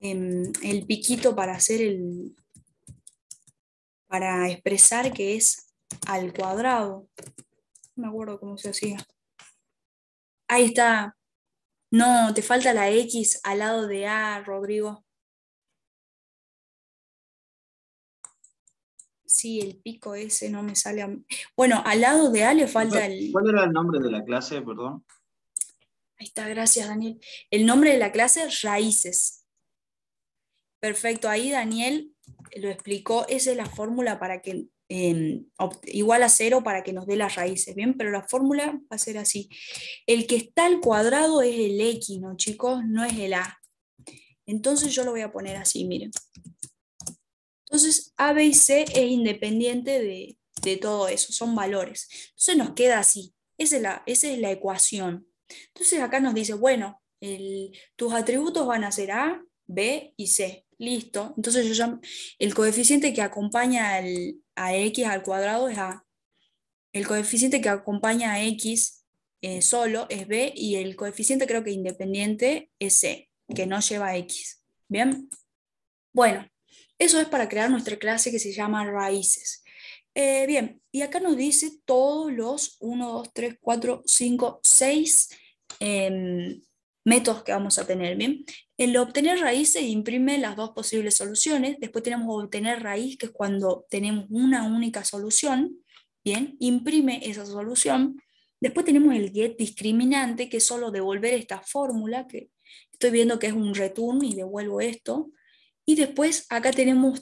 em, el piquito para hacer el. para expresar que es al cuadrado. No me acuerdo cómo se hacía. Ahí está. No, te falta la X al lado de A, Rodrigo. Sí, el pico ese no me sale. A... Bueno, al lado de A le falta el. ¿Cuál era el nombre de la clase, perdón? Ahí está, gracias, Daniel. El nombre de la clase, raíces. Perfecto, ahí Daniel lo explicó. Esa es la fórmula para que. Em, igual a cero para que nos dé las raíces, ¿bien? Pero la fórmula va a ser así. El que está al cuadrado es el X, ¿no, chicos? No es el A. Entonces yo lo voy a poner así, miren. Entonces, A, B y C es independiente de, todo eso, son valores. Entonces nos queda así, esa es la, es la ecuación. Entonces acá nos dice, bueno, tus atributos van a ser A, B y C. Listo. Entonces yo ya, el coeficiente que acompaña a X al cuadrado es A. El coeficiente que acompaña a X eh, solo es B y el coeficiente creo que independiente es C, que no lleva X. Bien. Bueno, eso es para crear nuestra clase que se llama raíces. Eh, bien, y acá nos dice todos los 1, 2, 3, 4, 5, 6 métodos que vamos a tener. Bien, el obtener raíces imprime las dos posibles soluciones. Después tenemos obtener raíz, que es cuando tenemos una única solución. Bien, imprime esa solución. Después tenemos el get discriminante, que es solo devolver esta fórmula, que estoy viendo que es un return y devuelvo esto. Y después acá tenemos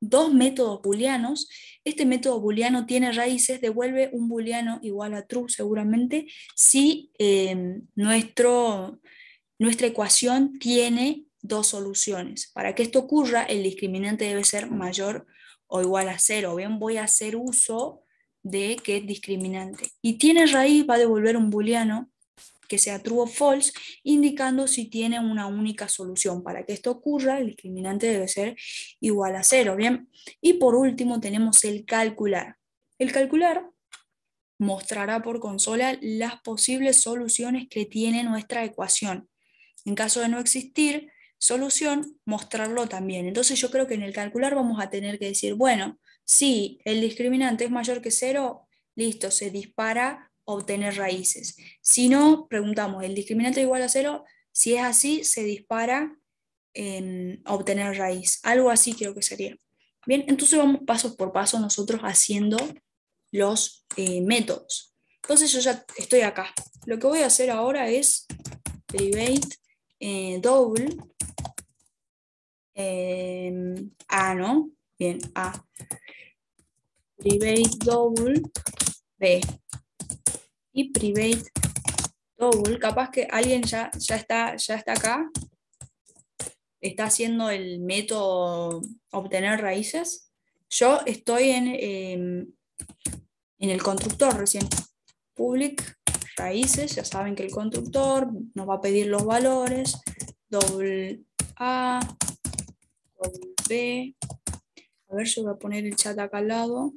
dos métodos booleanos. Este método booleano tiene raíces, devuelve un booleano igual a true seguramente, si em, nuestro, nuestra ecuación tiene dos soluciones. Para que esto ocurra, el discriminante debe ser mayor o igual a cero. Bien, voy a hacer uso de que es discriminante. Y tiene raíz, va a devolver un booleano que sea true o false, indicando si tiene una única solución. Para que esto ocurra, el discriminante debe ser igual a cero, ¿bien? Y por último tenemos el calcular. El calcular mostrará por consola las posibles soluciones que tiene nuestra ecuación. En caso de no existir solución, mostrarlo también. Entonces yo creo que en el calcular vamos a tener que decir, bueno, si el discriminante es mayor que cero, listo, se dispara obtener raíces. Si no, preguntamos, ¿el discriminante igual a cero? Si es así, se dispara en obtener raíz. Algo así creo que sería. Bien, entonces vamos paso por paso nosotros haciendo los eh, métodos. Entonces yo ya estoy acá. Lo que voy a hacer ahora es private eh, double em, A, ¿no? Bien, A. Private double B y private double. Capaz que alguien ya, ya, está, ya está acá, está haciendo el método obtener raíces. Yo estoy en, em, en el constructor recién. Public raíces, ya saben que el constructor nos va a pedir los valores, double A, double B. A ver, si voy a poner el chat acá al lado.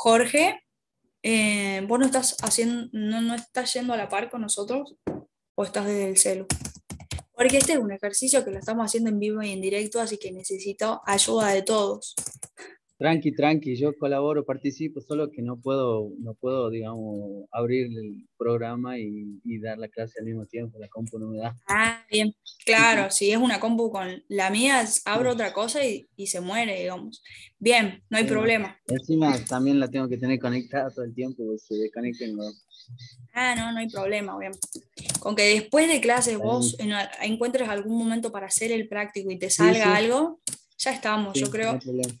Jorge, eh, vos no estás haciendo, no, yendo a la par con nosotros o estás desde el celo? Porque este es un ejercicio que lo estamos haciendo en vivo y en directo, así que necesito ayuda de todos. Tranqui, tranqui, yo colaboro, participo, solo que no puedo, no puedo, digamos, abrir el programa y, dar la clase al mismo tiempo, la compu no me da. Ah, bien, claro, si es una compu con la mía, abro otra cosa y, se muere, digamos. Bien, no hay problema. Encima también la tengo que tener conectada todo el tiempo, pues, se desconecten Ah, no, no hay problema, bien. Con que después de clases vos encuentres algún momento para hacer el práctico y te salga algo, ya estamos, yo creo. No hay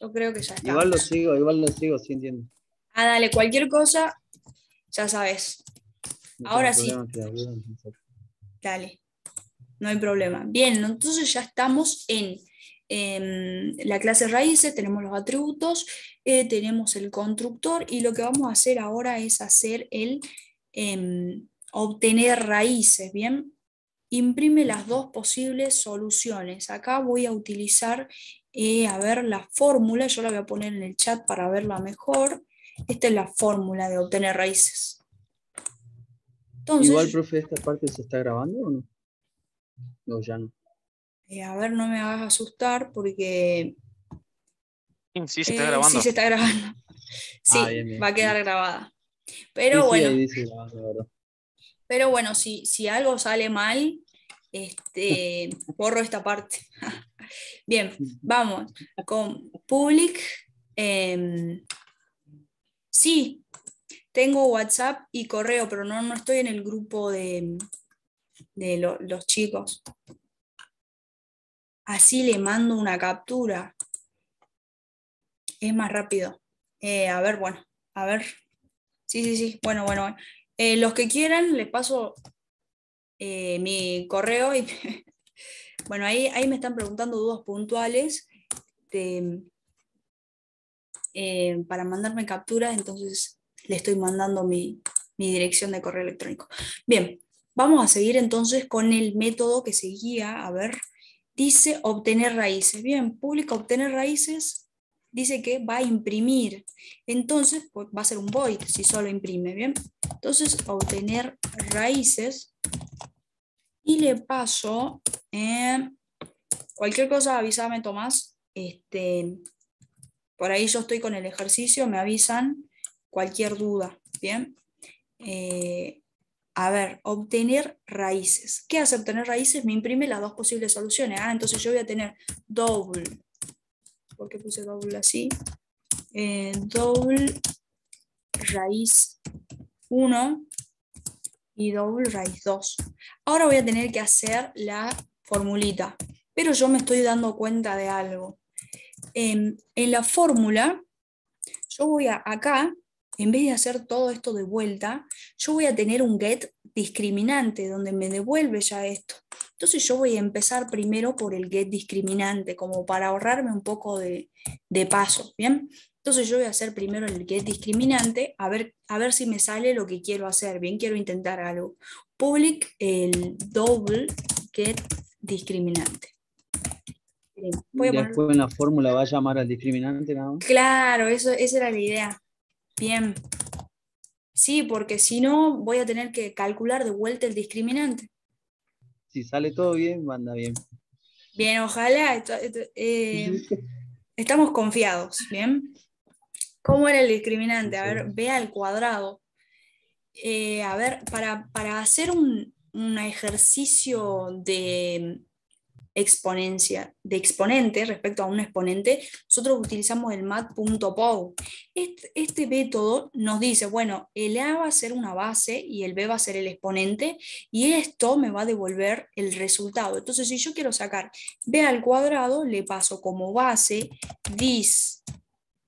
yo creo que ya está. Igual lo sigo, igual lo sigo, sí entiendo. Ah, dale, cualquier cosa, ya sabes. Ahora sí. Dale, no hay problema. Bien, entonces ya estamos en, em, la clase raíces, tenemos los atributos, eh, tenemos el constructor y lo que vamos a hacer ahora es hacer el em, obtener raíces, ¿bien? Imprime las dos posibles soluciones. Acá voy a utilizar eh, a ver la fórmula, yo la voy a poner en el chat para verla mejor. Esta es la fórmula de obtener raíces. Igual, profe, ¿esta parte se está grabando o no? No, ya no. Eh, a ver, no me hagas asustar porque... Sí, eh, se está grabando. Ah, sí, se está grabando. Sí, va a quedar grabada. Pero sí, bueno. Sí, pero bueno, si, si algo sale mal, este, borro esta parte. [LAUGHS] Bien, vamos con public. Em, sí, tengo WhatsApp y correo, pero no, no estoy en el grupo de, los chicos. Así le mando una captura. Es más rápido. Eh, a ver, bueno, a ver. Sí, sí, sí. Bueno, bueno. Eh, los que quieran, les paso eh, mi correo y [LAUGHS] bueno, ahí, ahí, me están preguntando dudas puntuales eh, para mandarme capturas, entonces le estoy mandando mi, dirección de correo electrónico. Bien, vamos a seguir entonces con el método que seguía, a ver, dice obtener raíces. Bien, publica obtener raíces, dice que va a imprimir. Entonces, pues, va a ser un void si solo imprime, ¿bien? Entonces, obtener raíces y le paso, em, cualquier cosa avísame Tomás, este, por ahí yo estoy con el ejercicio, me avisan cualquier duda, ¿bien? Eh, a ver, obtener raíces. ¿Qué hace obtener raíces? Me imprime las dos posibles soluciones. Ah, entonces yo voy a tener doble. ¿Por qué puse doble así? double eh, doble raíz 1 y doble raíz 2. Ahora voy a tener que hacer la formulita, pero yo me estoy dando cuenta de algo. Em, en, la fórmula, yo voy a acá, en vez de hacer todo esto de vuelta, yo voy a tener un get discriminante, donde me devuelve ya esto. Entonces yo voy a empezar primero por el get discriminante, como para ahorrarme un poco de, de paso, ¿bien? Entonces yo voy a hacer primero el get discriminante, a ver, a ver si me sale lo que quiero hacer. Bien, quiero intentar algo. Public el double get discriminante. Después en la fórmula va a llamar al discriminante, ¿no? Claro, eso, esa era la idea. Bien. Sí, porque si no voy a tener que calcular de vuelta el discriminante. Si sale todo bien, manda bien. Bien, ojalá. Eh, estamos confiados, ¿bien? ¿Cómo era el discriminante? A ver, B al cuadrado. Eh, a ver, para, hacer un, ejercicio de exponencia, de exponente respecto a un exponente, nosotros utilizamos el mat.pow. Este, este método nos dice, bueno, el A va a ser una base y el B va a ser el exponente y esto me va a devolver el resultado. Entonces, si yo quiero sacar B al cuadrado, le paso como base dis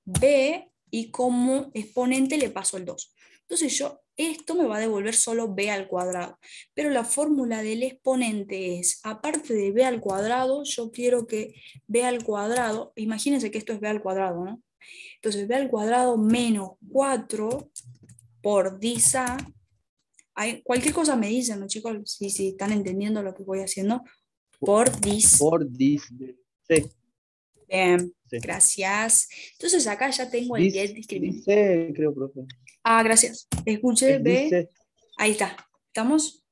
B y como exponente le paso el 2. Entonces yo, esto me va a devolver solo b al cuadrado. Pero la fórmula del exponente es, aparte de b al cuadrado, yo quiero que b al cuadrado, imagínense que esto es b al cuadrado, ¿no? Entonces b al cuadrado menos 4 por disa. Hay, cualquier cosa me dicen, ¿no, chicos? Si, si están entendiendo lo que voy haciendo. Por dis. Por dis. Bien. Gracias. Entonces acá ya tengo el discriminante. creo, profe. Ah, gracias. Escuché, ve. Eh, ahí está. ¿Estamos?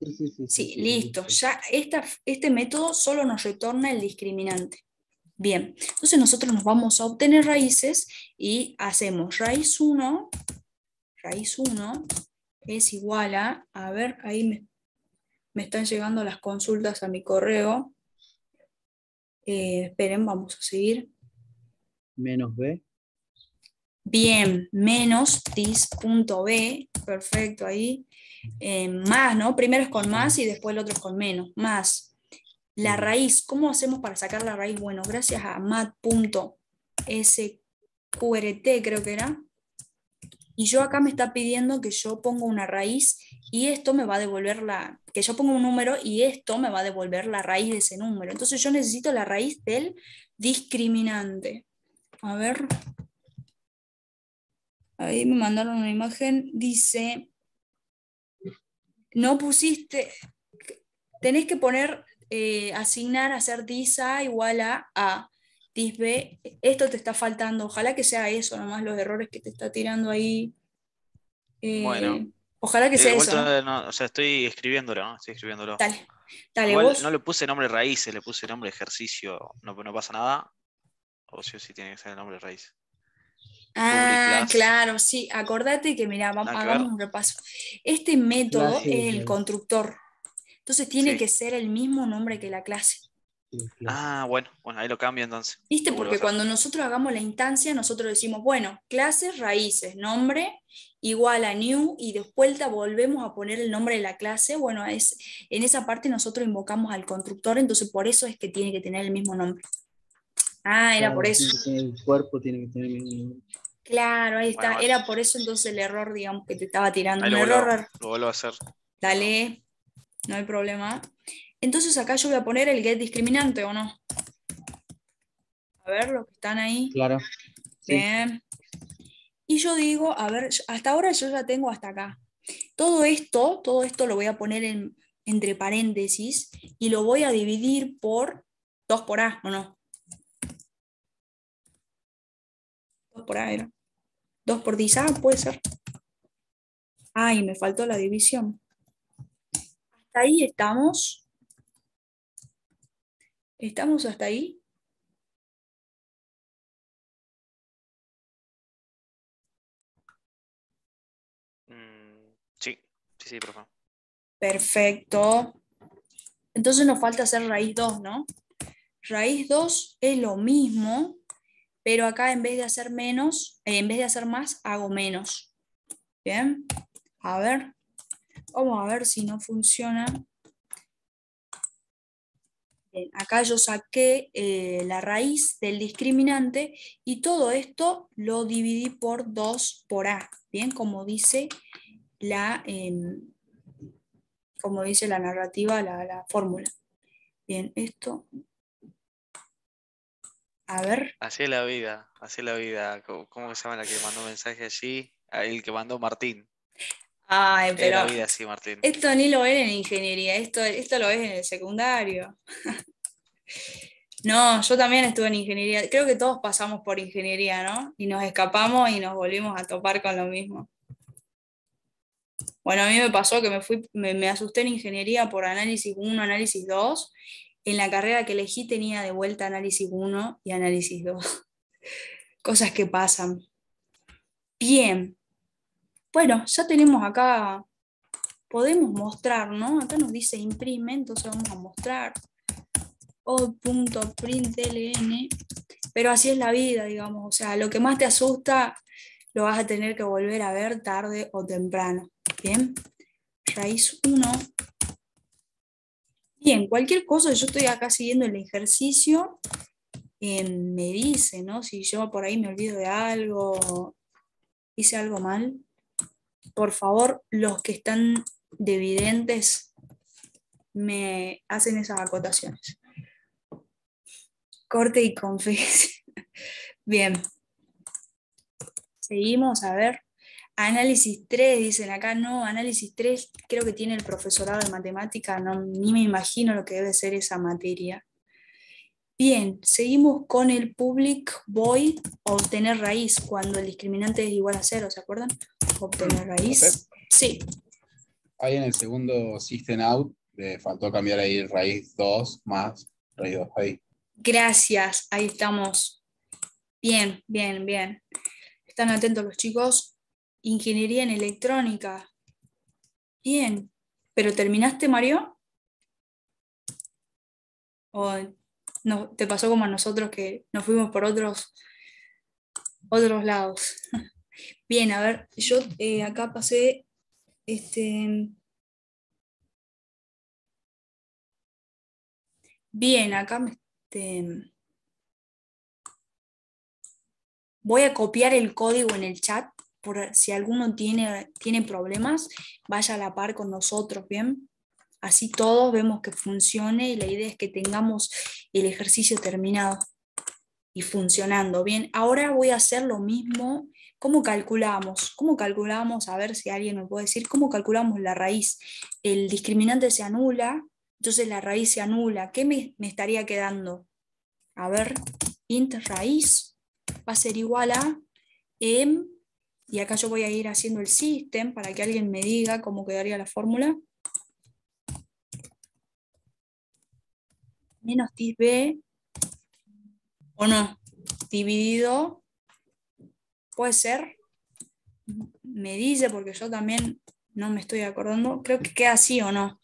Sí, Sí, listo. Ya esta, este método solo nos retorna el discriminante. Bien, entonces nosotros nos vamos a obtener raíces y hacemos raíz 1, raíz 1 es igual a, a ver, ahí me, están llegando las consultas a mi correo. Eh, esperen, vamos a seguir menos b. Bien, menos dis.b, perfecto ahí. Eh, más, ¿no? Primero es con más y después el otro es con menos. Más. La raíz, ¿cómo hacemos para sacar la raíz? Bueno, gracias a mat.sqrt creo que era. Y yo acá me está pidiendo que yo ponga una raíz y esto me va a devolver la, que yo ponga un número y esto me va a devolver la raíz de ese número. Entonces yo necesito la raíz del discriminante. A ver. Ahí me mandaron una imagen. Dice, no pusiste, tenés que poner, eh, asignar, hacer disa igual a A, dis Esto te está faltando. Ojalá que sea eso, nomás los errores que te está tirando ahí. Eh, bueno. Ojalá que eh, sea eso. o sea, estoy escribiéndolo, ¿no? Estoy escribiéndolo. Dale. Dale, Igual, No le puse nombre raíces, le puse nombre ejercicio, no pasa nada o sí sí tiene que ser el nombre raíz. Ah, claro, sí. Acordate que, mira, vamos, hagamos un repaso. Este método es el constructor. Entonces tiene que ser el mismo nombre que la clase. Ah, bueno, bueno, ahí lo cambio entonces. ¿Viste? Porque cuando nosotros hagamos la instancia, nosotros decimos, bueno, clases, raíces, nombre igual a new y después vuelta volvemos a poner el nombre de la clase. Bueno, es, en esa parte nosotros invocamos al constructor, entonces por eso es que tiene que tener el mismo nombre. Ah, era por eso. El cuerpo tiene que tener Claro, ahí está. era por eso entonces el error, digamos, que te estaba tirando. error. lo vuelvo a hacer. Dale, no hay problema. Entonces acá yo voy a poner el get discriminante, ¿o no? A ver, los que están ahí. Claro. Bien. Y yo digo, a ver, hasta ahora yo ya tengo hasta acá. Todo esto, todo esto lo voy a poner entre paréntesis y lo voy a dividir por 2 por A, ¿o no? 2 por 10 ah, puede ser. Ay, me faltó la división. Hasta ahí estamos. ¿Estamos hasta ahí? Sí, mm, sí, sí, sí, profe. Perfecto. Entonces nos falta hacer raíz 2, ¿no? Raíz 2 es lo mismo pero acá en vez de hacer menos, eh, en vez de hacer más, hago menos. Bien, a ver, vamos a ver si no funciona. acá yo saqué eh, la raíz del discriminante y todo esto lo dividí por 2 por A, bien, como dice la, em, como dice la narrativa, la, la fórmula. Bien, esto Así es la vida, así es la vida. ¿Cómo se llama la que mandó mensaje allí? Ah, el que mandó Martín. Ay, pero. la vida, sí, Martín. Esto ni lo ven en ingeniería, esto, esto lo ves en el secundario. [LAUGHS] no, yo también estuve en ingeniería. Creo que todos pasamos por ingeniería, ¿no? Y nos escapamos y nos volvimos a topar con lo mismo. Bueno, a mí me pasó que me, fui, me asusté en ingeniería por análisis 1, análisis 2 en la carrera que elegí tenía de vuelta análisis 1 y análisis 2. [LAUGHS] Cosas que pasan. Bien. Bueno, ya tenemos acá, podemos mostrar, ¿no? Acá nos dice imprime, entonces vamos a mostrar o.println, pero así es la vida, digamos, o sea, lo que más te asusta lo vas a tener que volver a ver tarde o temprano, ¿bien? Raíz 1, Bien, cualquier cosa, yo estoy acá siguiendo el ejercicio, eh, me dice, ¿no? Si yo por ahí me olvido de algo, hice algo mal, por favor, los que están de videntes me hacen esas acotaciones. Corte y [LAUGHS] confesión. Bien. Seguimos, a ver. Análisis 3, dicen acá, no, análisis 3 creo que tiene el profesorado de matemática, no, ni me imagino lo que debe ser esa materia. Bien, seguimos con el public void, obtener raíz, cuando el discriminante es igual a cero, ¿se acuerdan? Obtener raíz. Sí. Ahí en el segundo system out, le faltó cambiar ahí raíz 2 más raíz 2 ahí. Gracias, ahí estamos. Bien, bien, bien. Están atentos los chicos. Ingeniería en electrónica. Bien. ¿Pero terminaste, Mario? ¿O no, te pasó como a nosotros que nos fuimos por otros, otros lados? [LAUGHS] Bien, a ver, yo eh, acá pasé este. Bien, acá este, voy a copiar el código en el chat si alguno tiene, tiene problemas, vaya a la par con nosotros, ¿bien? Así todos vemos que funcione y la idea es que tengamos el ejercicio terminado y funcionando. Bien, ahora voy a hacer lo mismo. ¿Cómo calculamos? ¿Cómo calculamos? A ver si alguien me puede decir, ¿cómo calculamos la raíz? El discriminante se anula, entonces la raíz se anula. ¿Qué me, me estaría quedando? A ver, int raíz va a ser igual a m y acá yo voy a ir haciendo el system para que alguien me diga cómo quedaría la fórmula. Menos tis B, o no, dividido, puede ser, me dice porque yo también no me estoy acordando, creo que queda así o no.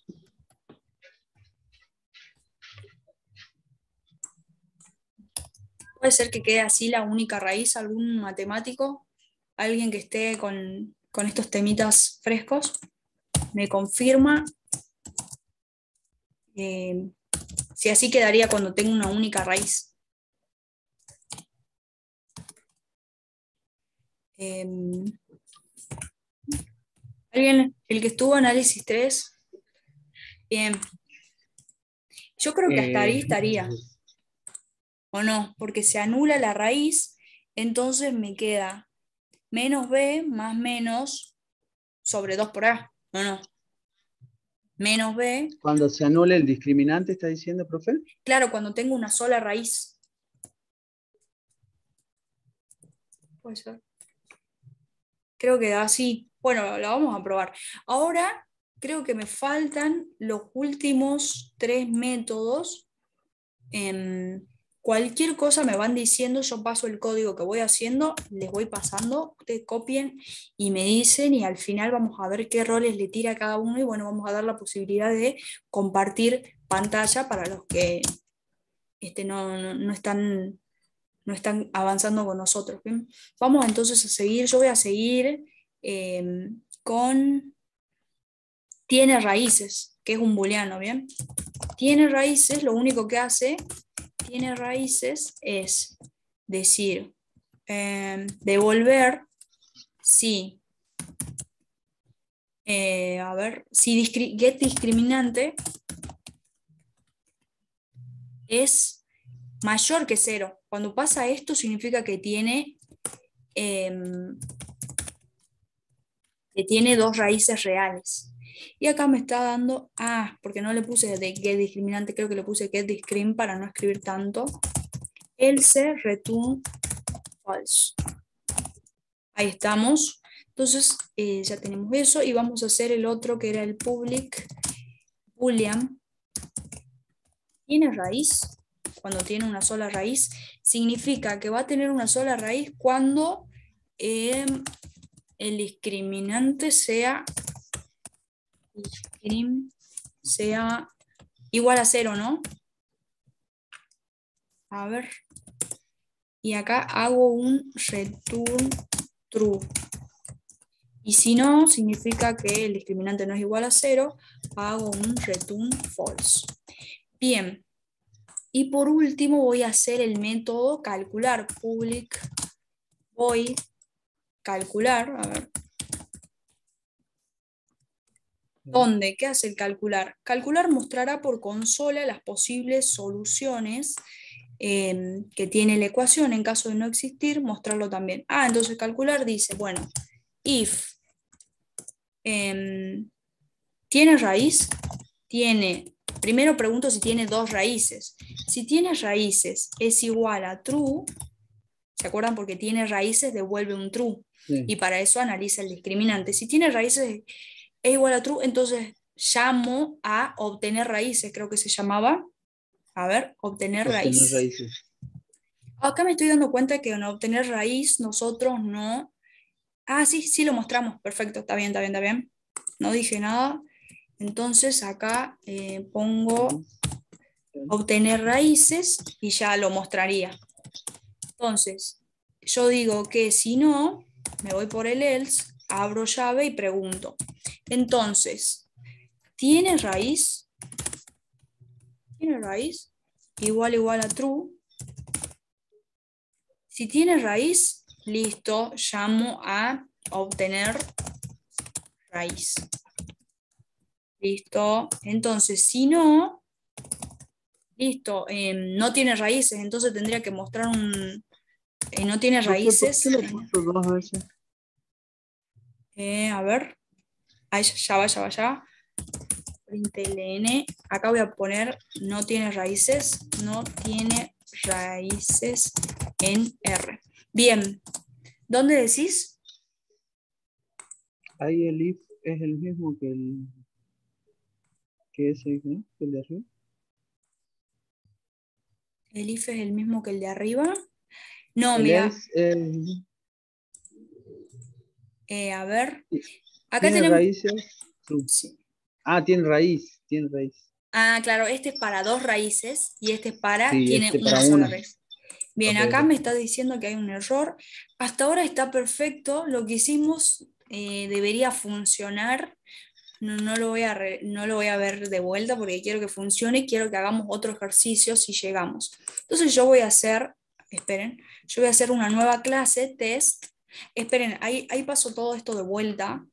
¿Puede ser que quede así la única raíz algún matemático? alguien que esté con, estos temitas frescos me confirma. Eh, si así quedaría cuando tengo una única raíz. Em, ¿Alguien, el que estuvo análisis 3? Bien. Yo creo que hasta ahí eh, estaría. ¿O no? Porque se anula la raíz, entonces me queda menos B más menos sobre 2 por A, No, no? Menos B. Cuando se anule el discriminante, ¿está diciendo, profe? Claro, cuando tengo una sola raíz. Creo que así. Bueno, la vamos a probar. Ahora creo que me faltan los últimos tres métodos. Cualquier cosa me van diciendo, yo paso el código que voy haciendo, les voy pasando, ustedes copien y me dicen y al final vamos a ver qué roles le tira cada uno y bueno, vamos a dar la posibilidad de compartir pantalla para los que este, no, no, están, no están avanzando con nosotros. ¿bien? Vamos entonces a seguir, yo voy a seguir em, con tiene raíces, que es un booleano, ¿bien? Tiene raíces, lo único que hace tiene raíces es decir, em, devolver si, eh, a ver, si get discriminante es mayor que cero. Cuando pasa esto significa que tiene, em, que tiene dos raíces reales. Y acá me está dando, ah, porque no le puse de get discriminante, creo que le puse get discrim para no escribir tanto. Else return false. Ahí estamos. Entonces eh, ya tenemos eso y vamos a hacer el otro que era el public boolean. Tiene raíz. Cuando tiene una sola raíz, significa que va a tener una sola raíz cuando eh, el discriminante sea sea igual a cero, ¿no? A ver. Y acá hago un return true. Y si no, significa que el discriminante no es igual a cero, hago un return false. Bien. Y por último voy a hacer el método calcular public voy calcular, a ver, ¿Dónde? ¿qué hace el calcular? Calcular mostrará por consola las posibles soluciones em, que tiene la ecuación, en caso de no existir, mostrarlo también. Ah, entonces calcular dice, bueno, if em, tiene raíz, tiene, primero pregunto si tiene dos raíces. Si tiene raíces es igual a true, ¿se acuerdan? Porque tiene raíces devuelve un true. Y para eso analiza el discriminante. Si tiene raíces es igual a true, entonces llamo a obtener raíces, creo que se llamaba. A ver, obtener, obtener raíces. Acá me estoy dando cuenta que en obtener raíz nosotros no... Ah, sí, sí lo mostramos, perfecto, está bien, está bien, está bien. No dije nada. Entonces acá eh, pongo obtener raíces y ya lo mostraría. Entonces, yo digo que si no, me voy por el else abro llave y pregunto. Entonces, ¿tiene raíz? ¿Tiene raíz? Igual, igual a true. Si tiene raíz, listo, llamo a obtener raíz. Listo. Entonces, si no, listo, em, no tiene raíces, entonces tendría que mostrar un... Eh, no tiene raíces. Eh, a ver. Ahí ya va, ya va, ya. Println. Acá voy a poner no tiene raíces. No tiene raíces en R. Bien. ¿Dónde decís? Ahí el if es el mismo que el que ese, if, El de arriba. El if es el mismo que el de arriba. No, mira. Eh, a ver. Acá ¿Tiene tenemos... raíces? Ah, tiene raíz, tiene raíz. Ah, claro, este es para dos raíces y este es para, tiene este una sola raíz. Bien, acá me está diciendo que hay un error. Hasta ahora está perfecto. Lo que hicimos eh, debería funcionar. No, lo voy a no lo voy a ver de vuelta porque quiero que funcione. Quiero que hagamos otro ejercicio si llegamos. Entonces yo voy a hacer, esperen, yo voy a hacer una nueva clase, test, Esperen, ahí, ahí pasó todo esto de vuelta.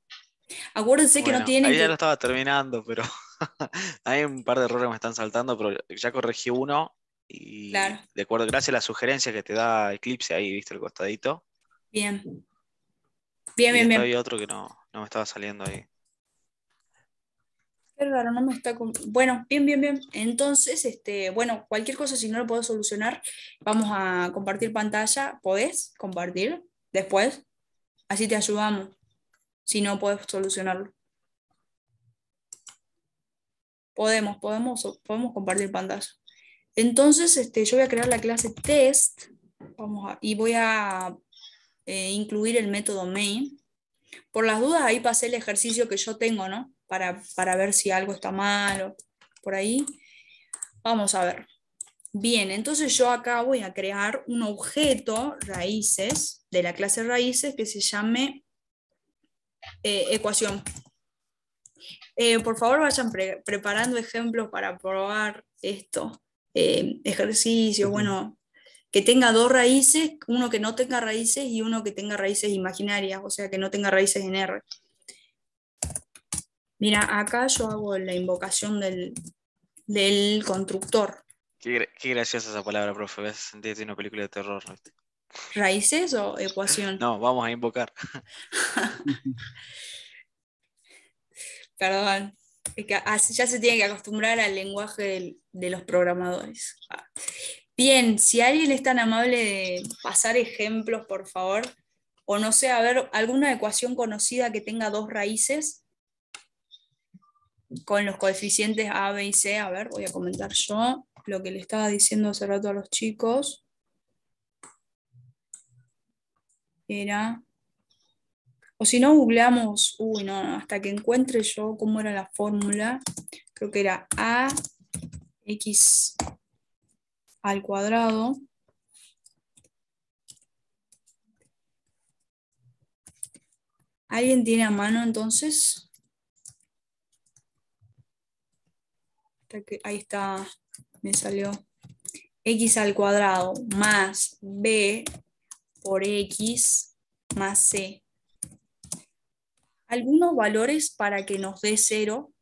Acuérdense que no tiene Ahí ya lo estaba terminando, pero [LAUGHS] hay un par de errores que me están saltando, pero ya corregí uno. Y de acuerdo, gracias a la sugerencia que te da Eclipse ahí, viste el costadito. Bien. Bien, bien, bien. Hay otro que no, me estaba saliendo ahí. no me está. Bueno, bien, bien, bien. Entonces, este, bueno, cualquier cosa, si no lo puedo solucionar, vamos a compartir pantalla. ¿Podés compartir? después. Así te ayudamos si no puedes solucionarlo. Podemos, podemos, podemos compartir pantalla. Entonces, este, yo voy a crear la clase test vamos a, y voy a eh, incluir el método main. Por las dudas, ahí pasé el ejercicio que yo tengo, ¿no? Para, para ver si algo está mal o por ahí. Vamos a ver. Bien, entonces yo acá voy a crear un objeto raíces de la clase raíces que se llame eh, ecuación. Eh, por favor, vayan preparando ejemplos para probar esto. Eh, ejercicios, bueno, que tenga dos raíces, uno que no tenga raíces y uno que tenga raíces imaginarias, o sea, que no tenga raíces en R. Mira, acá yo hago la invocación del, del constructor. Qué, graciosa esa palabra, profe. Me hace una película de terror. ¿Raíces o ecuación? [LAUGHS] No, vamos a invocar. [LAUGHS] Perdón. Ah, ya se tiene que acostumbrar al lenguaje de los programadores. Ah. Bien, si alguien es tan amable de pasar ejemplos, por favor, o no sé, a ver, alguna ecuación conocida que tenga dos raíces con los coeficientes A, B y C, a ver, voy a comentar yo lo que le estaba diciendo hace rato a los chicos era, o si no, googleamos, uy, no, hasta que encuentre yo cómo era la fórmula, creo que era AX al cuadrado. ¿Alguien tiene a mano entonces? ahí está me salió x al cuadrado más b por x más c. Algunos valores para que nos dé cero.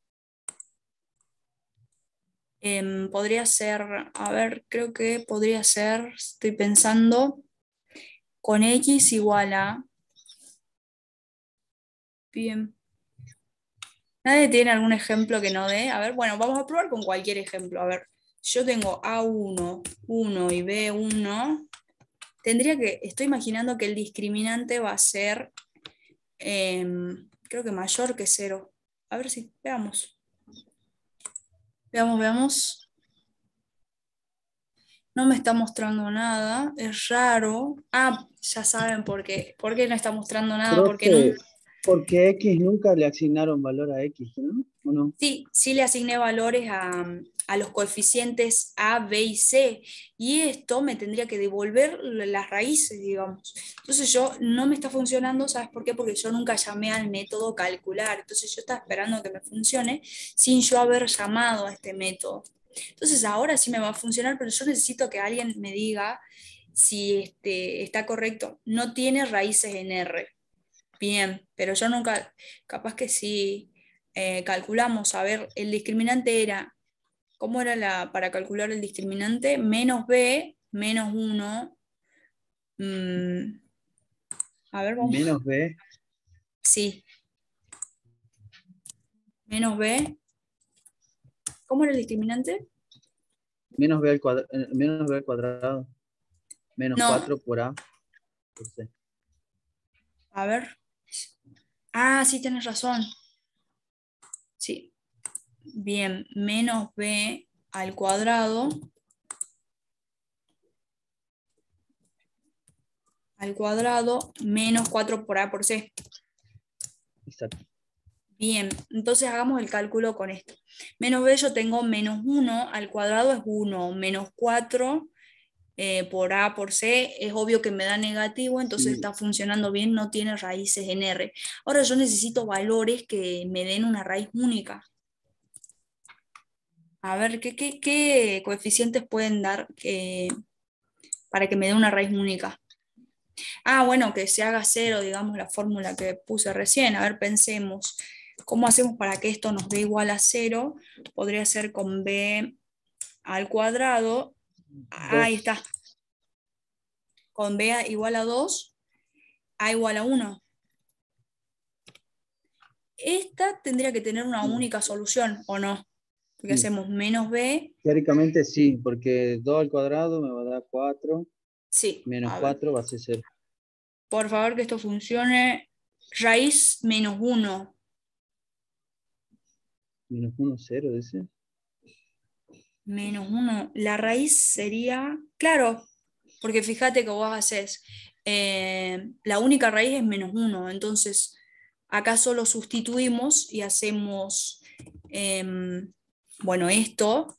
Em, podría ser, a ver, creo que podría ser, estoy pensando, con x igual a... Bien. ¿Nadie tiene algún ejemplo que no dé? A ver, bueno, vamos a probar con cualquier ejemplo. A ver yo tengo A1, 1 y B1, tendría que, estoy imaginando que el discriminante va a ser, em, creo que mayor que 0. A ver si, veamos. Veamos, veamos. No me está mostrando nada, es raro. Ah, ya saben por qué. ¿Por qué no está mostrando nada? porque, porque X nunca le asignaron valor a X, ¿no? no? Sí, sí le asigné valores a, a los coeficientes A, B y C, y esto me tendría que devolver las raíces, digamos. Entonces yo no me está funcionando, ¿sabes por qué? Porque yo nunca llamé al método calcular, entonces yo estaba esperando que me funcione sin yo haber llamado a este método. Entonces ahora sí me va a funcionar, pero yo necesito que alguien me diga si este, está correcto. No tiene raíces en R. Bien, pero yo nunca, capaz que sí, eh, calculamos, a ver, el discriminante era ¿Cómo era la, para calcular el discriminante? Menos B, menos 1. Mm, a ver, vamos. Menos B. Sí. Menos B. ¿Cómo era el discriminante? Menos B al, eh, cuadrado. Menos 4 por A. Por C. A ver. Ah, sí, tienes razón. Sí. Bien, menos b al cuadrado al cuadrado menos 4 por a por c. Exacto. Bien, entonces hagamos el cálculo con esto. Menos b yo tengo menos 1 al cuadrado es 1, menos 4 eh, por a por c es obvio que me da negativo, entonces está funcionando bien, no tiene raíces en r. Ahora yo necesito valores que me den una raíz única. A ver, ¿qué, qué, coeficientes pueden dar eh, para que me dé una raíz única? Ah, bueno, que se haga cero, digamos, la fórmula que puse recién. A ver, pensemos, ¿cómo hacemos para que esto nos dé igual a cero? Podría ser con b al cuadrado. Ahí está. Con b igual a 2, a igual a 1. Esta tendría que tener una mm. única solución, ¿o no? Porque qué hacemos menos b. Teóricamente sí, eh, porque 2 al cuadrado me va a dar 4. Sí. Menos 4 va a ser 0. Por favor, que esto funcione. Raíz menos 1. Menos 1, 0, dice. Menos 1. La raíz sería. Claro, porque fíjate que vos haces. Eh, la única raíz es menos 1. Entonces, acá solo sustituimos y hacemos. Em, bueno, esto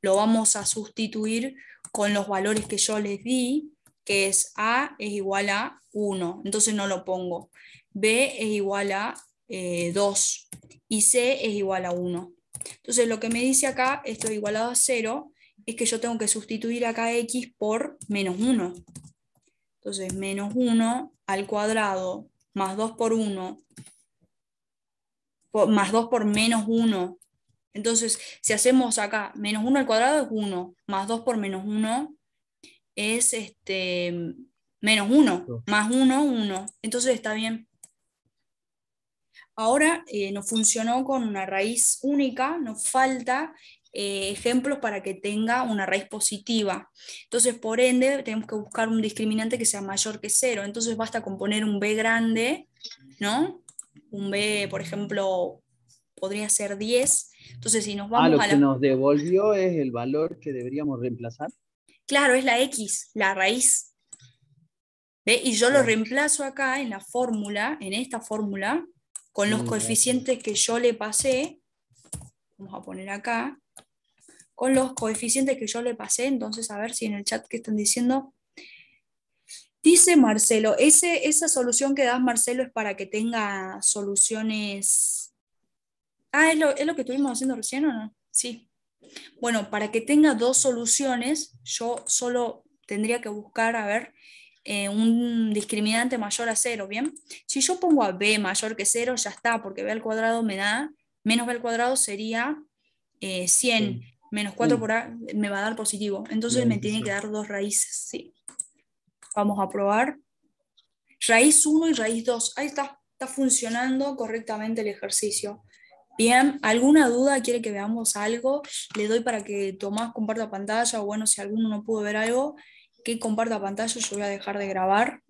lo vamos a sustituir con los valores que yo les di, que es A es igual a 1, entonces no lo pongo. B es igual a 2 eh, y C es igual a 1. Entonces lo que me dice acá, esto es igualado a 0, es que yo tengo que sustituir acá X por menos 1. Entonces menos 1 al cuadrado más 2 por 1, más 2 por menos 1 entonces, si hacemos acá menos 1 al cuadrado es 1, más 2 por menos 1 es este, menos 1, más 1, 1. Entonces está bien. Ahora eh, nos funcionó con una raíz única, nos falta eh, ejemplos para que tenga una raíz positiva. Entonces, por ende, tenemos que buscar un discriminante que sea mayor que 0. Entonces, basta con poner un B grande, ¿no? Un B, por ejemplo, podría ser 10, entonces, si nos ah, vamos ah, lo que nos devolvió es el valor que deberíamos reemplazar. Claro, es la X, la raíz. Y yo lo reemplazo acá en la fórmula, en esta fórmula, con los coeficientes que yo le pasé. Vamos a poner acá. Con los coeficientes que yo le pasé. Entonces, a ver si en el chat que están diciendo Dice Marcelo, ese, esa solución que das, Marcelo, es para que tenga soluciones Ah, ¿es lo, que estuvimos haciendo recién o no? Sí. Bueno, para que tenga dos soluciones, yo solo tendría que buscar, a ver, eh, un discriminante mayor a cero, ¿bien? Si yo pongo a b mayor que cero, ya está, porque b al cuadrado me da, menos b al cuadrado sería 100, eh, menos 4 por a me va a dar positivo. Entonces me tiene que dar dos raíces, ¿sí? Vamos a probar. Raíz 1 y raíz 2, ahí está, está funcionando correctamente el ejercicio. Bien, ¿alguna duda? ¿Quiere que veamos algo? Le doy para que Tomás comparta pantalla o bueno, si alguno no pudo ver algo, que comparta pantalla, yo voy a dejar de grabar.